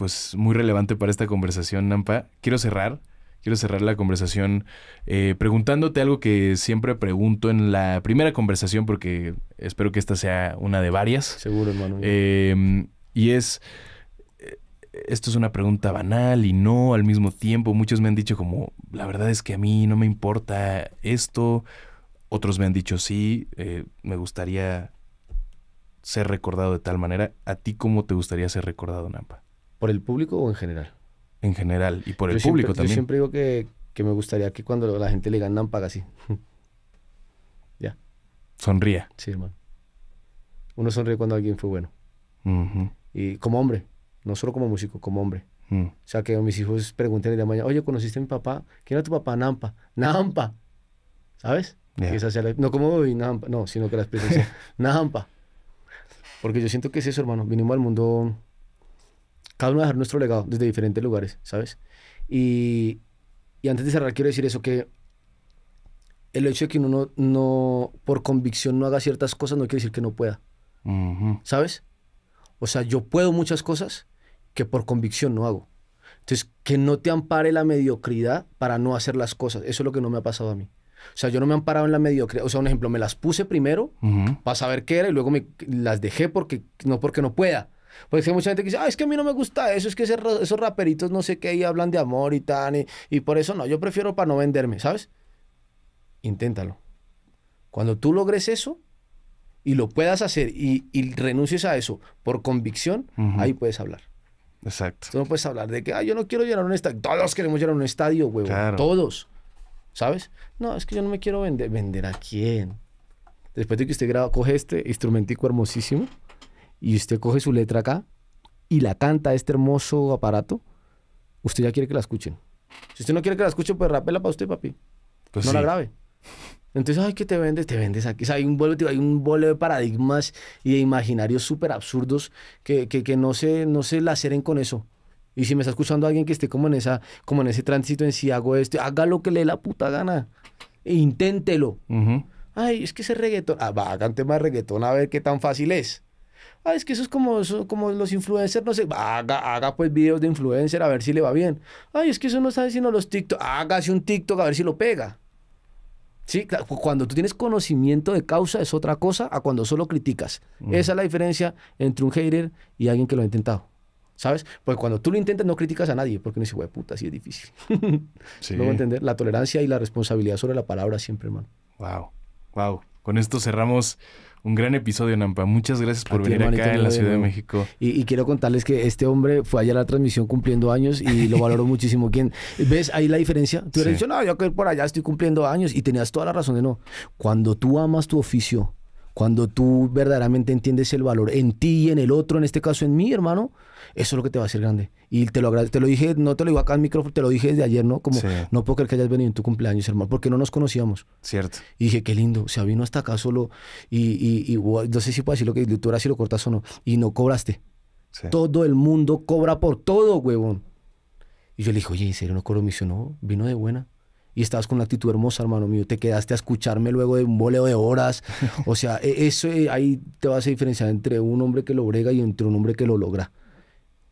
pues muy relevante para esta conversación, Nampa. Quiero cerrar, quiero cerrar la conversación eh, preguntándote algo que siempre pregunto en la primera conversación, porque espero que esta sea una de varias. Seguro, hermano. Em, y es, eh, esto es una pregunta banal y no al mismo tiempo. Muchos me han dicho como, la verdad es que a mí no me importa esto. Otros me han dicho, sí, eh, me gustaría ser recordado de tal manera. ¿A ti cómo te gustaría ser recordado, Nampa? ¿Por el público o en general? En general, y por el público también. Yo siempre digo que, me gustaría que cuando la gente le Nampa, paga así. *laughs* ya. Sonría. Sí, hermano. Uno sonríe cuando alguien fue bueno. Y como hombre, no solo como músico, como hombre. Mm. O sea, que mis hijos pregunten día de mañana, oye, ¿conociste a mi papá? ¿Quién era tu papá? Nampa. Nampa. ¿Sabes? no como Nampa. No, sino que la expresión *laughs* Nampa. Porque yo siento que es eso, hermano. Vinimos al mundo cada uno dejar nuestro legado desde diferentes lugares, ¿sabes? Y, antes de cerrar, quiero decir eso, que el hecho de que uno no, por convicción no haga ciertas cosas no quiere decir que no pueda. ¿Sabes? O sea, yo puedo muchas cosas que por convicción no hago. Entonces, que no te ampare la mediocridad para no hacer las cosas. Eso es lo que no me ha pasado a mí. O sea, yo no me he amparado en la mediocridad. O sea, un ejemplo, me las puse primero para saber qué era y luego me las dejé porque no porque no pueda, porque pues hay mucha gente que dice, ah, es que a mí no me gusta eso, es que esos raperitos no sé qué y hablan de amor y tan, y, por eso no, yo prefiero para no venderme, ¿sabes? Inténtalo. Cuando tú logres eso y lo puedas hacer y, y renuncies a eso por convicción, ahí puedes hablar. Exacto. Tú no puedes hablar de que, ah, yo no quiero llenar un estadio. Todos queremos llenar un estadio, huevo. Todos. ¿Sabes? No, es que yo no me quiero vender. ¿Vender a quién? Después de que usted graba, coge este instrumentico hermosísimo y usted coge su letra acá y la canta a este hermoso aparato, usted ya quiere que la escuchen. Si usted no quiere que la escuchen, pues rapela para usted, papi. Pues no la grabe. Entonces, ay, ¿qué te vendes? Te vendes aquí. O sea, hay un vuelo, hay un de paradigmas y de imaginarios súper absurdos que, que, no, se, no se laceren con eso. Y si me está escuchando alguien que esté como en, esa, como en ese tránsito en si hago esto, haga lo que le dé la puta gana. E inténtelo. Ay, es que ese reggaetón. Ah, va, tema reggaetón a ver qué tan fácil es ah, es que eso es como, como los influencers, no sé, haga, haga pues videos de influencer a ver si le va bien. Ay, es que eso no está diciendo los TikTok, hágase un TikTok a ver si lo pega. Sí, cuando tú tienes conocimiento de causa es otra cosa a cuando solo criticas. Esa es la diferencia entre un hater y alguien que lo ha intentado. ¿Sabes? Porque cuando tú lo intentas no criticas a nadie, porque no dices, güey, puta, así es difícil. *laughs* sí. a entender la tolerancia y la responsabilidad sobre la palabra siempre, hermano. Wow, wow. Con esto cerramos un gran episodio, Nampa. Muchas gracias por venir acá en la Ciudad de México. Y, quiero contarles que este hombre fue allá a la transmisión cumpliendo años y lo *laughs* valoro muchísimo. ¿Ves ahí la diferencia? Tú sí. dicho, no, yo que por allá estoy cumpliendo años y tenías toda la razón de no. Cuando tú amas tu oficio, cuando tú verdaderamente entiendes el valor en ti y en el otro, en este caso en mí, hermano, eso es lo que te va a hacer grande. Y te lo te lo dije, no te lo digo acá en micrófono, te lo dije desde ayer, ¿no? Como, no puedo creer que hayas venido en tu cumpleaños, hermano, porque no nos conocíamos. Cierto. Y dije, qué lindo, o sea, vino hasta acá solo y, no sé si puedo decir lo que tú ahora si lo cortas o no, y no cobraste. Todo el mundo cobra por todo, huevón. Y yo le dije, oye, ¿en serio no cobro? Me no, vino de buena y estabas con una actitud hermosa, hermano mío. Te quedaste a escucharme luego de un voleo de horas. *laughs* O sea, e, eso eh, ahí te vas a diferenciar entre un hombre que lo brega y entre un hombre que lo logra.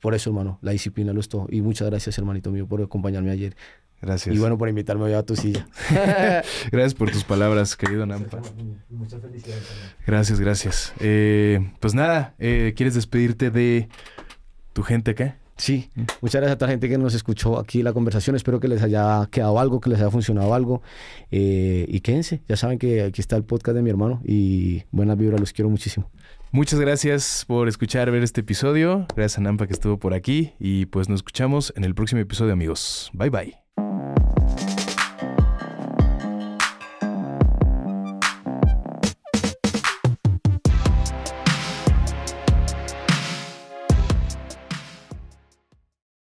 Por eso, hermano, la disciplina lo es todo. Y muchas gracias, hermanito mío, por acompañarme ayer. Gracias. Y bueno, por invitarme a tu silla. *laughs* gracias por tus palabras, querido Nampa. Muchas felicidades. Gracias, gracias. Eh, pues nada, eh, ¿quieres despedirte de tu gente acá? Sí, muchas gracias a toda la gente que nos escuchó aquí la conversación. Espero que les haya quedado algo, que les haya funcionado algo. Eh, y quédense, ya saben que aquí está el podcast de mi hermano y buenas vibras, los quiero muchísimo. Muchas gracias por escuchar, ver este episodio. Gracias a Nampa que estuvo por aquí y pues nos escuchamos en el próximo episodio, amigos. Bye bye.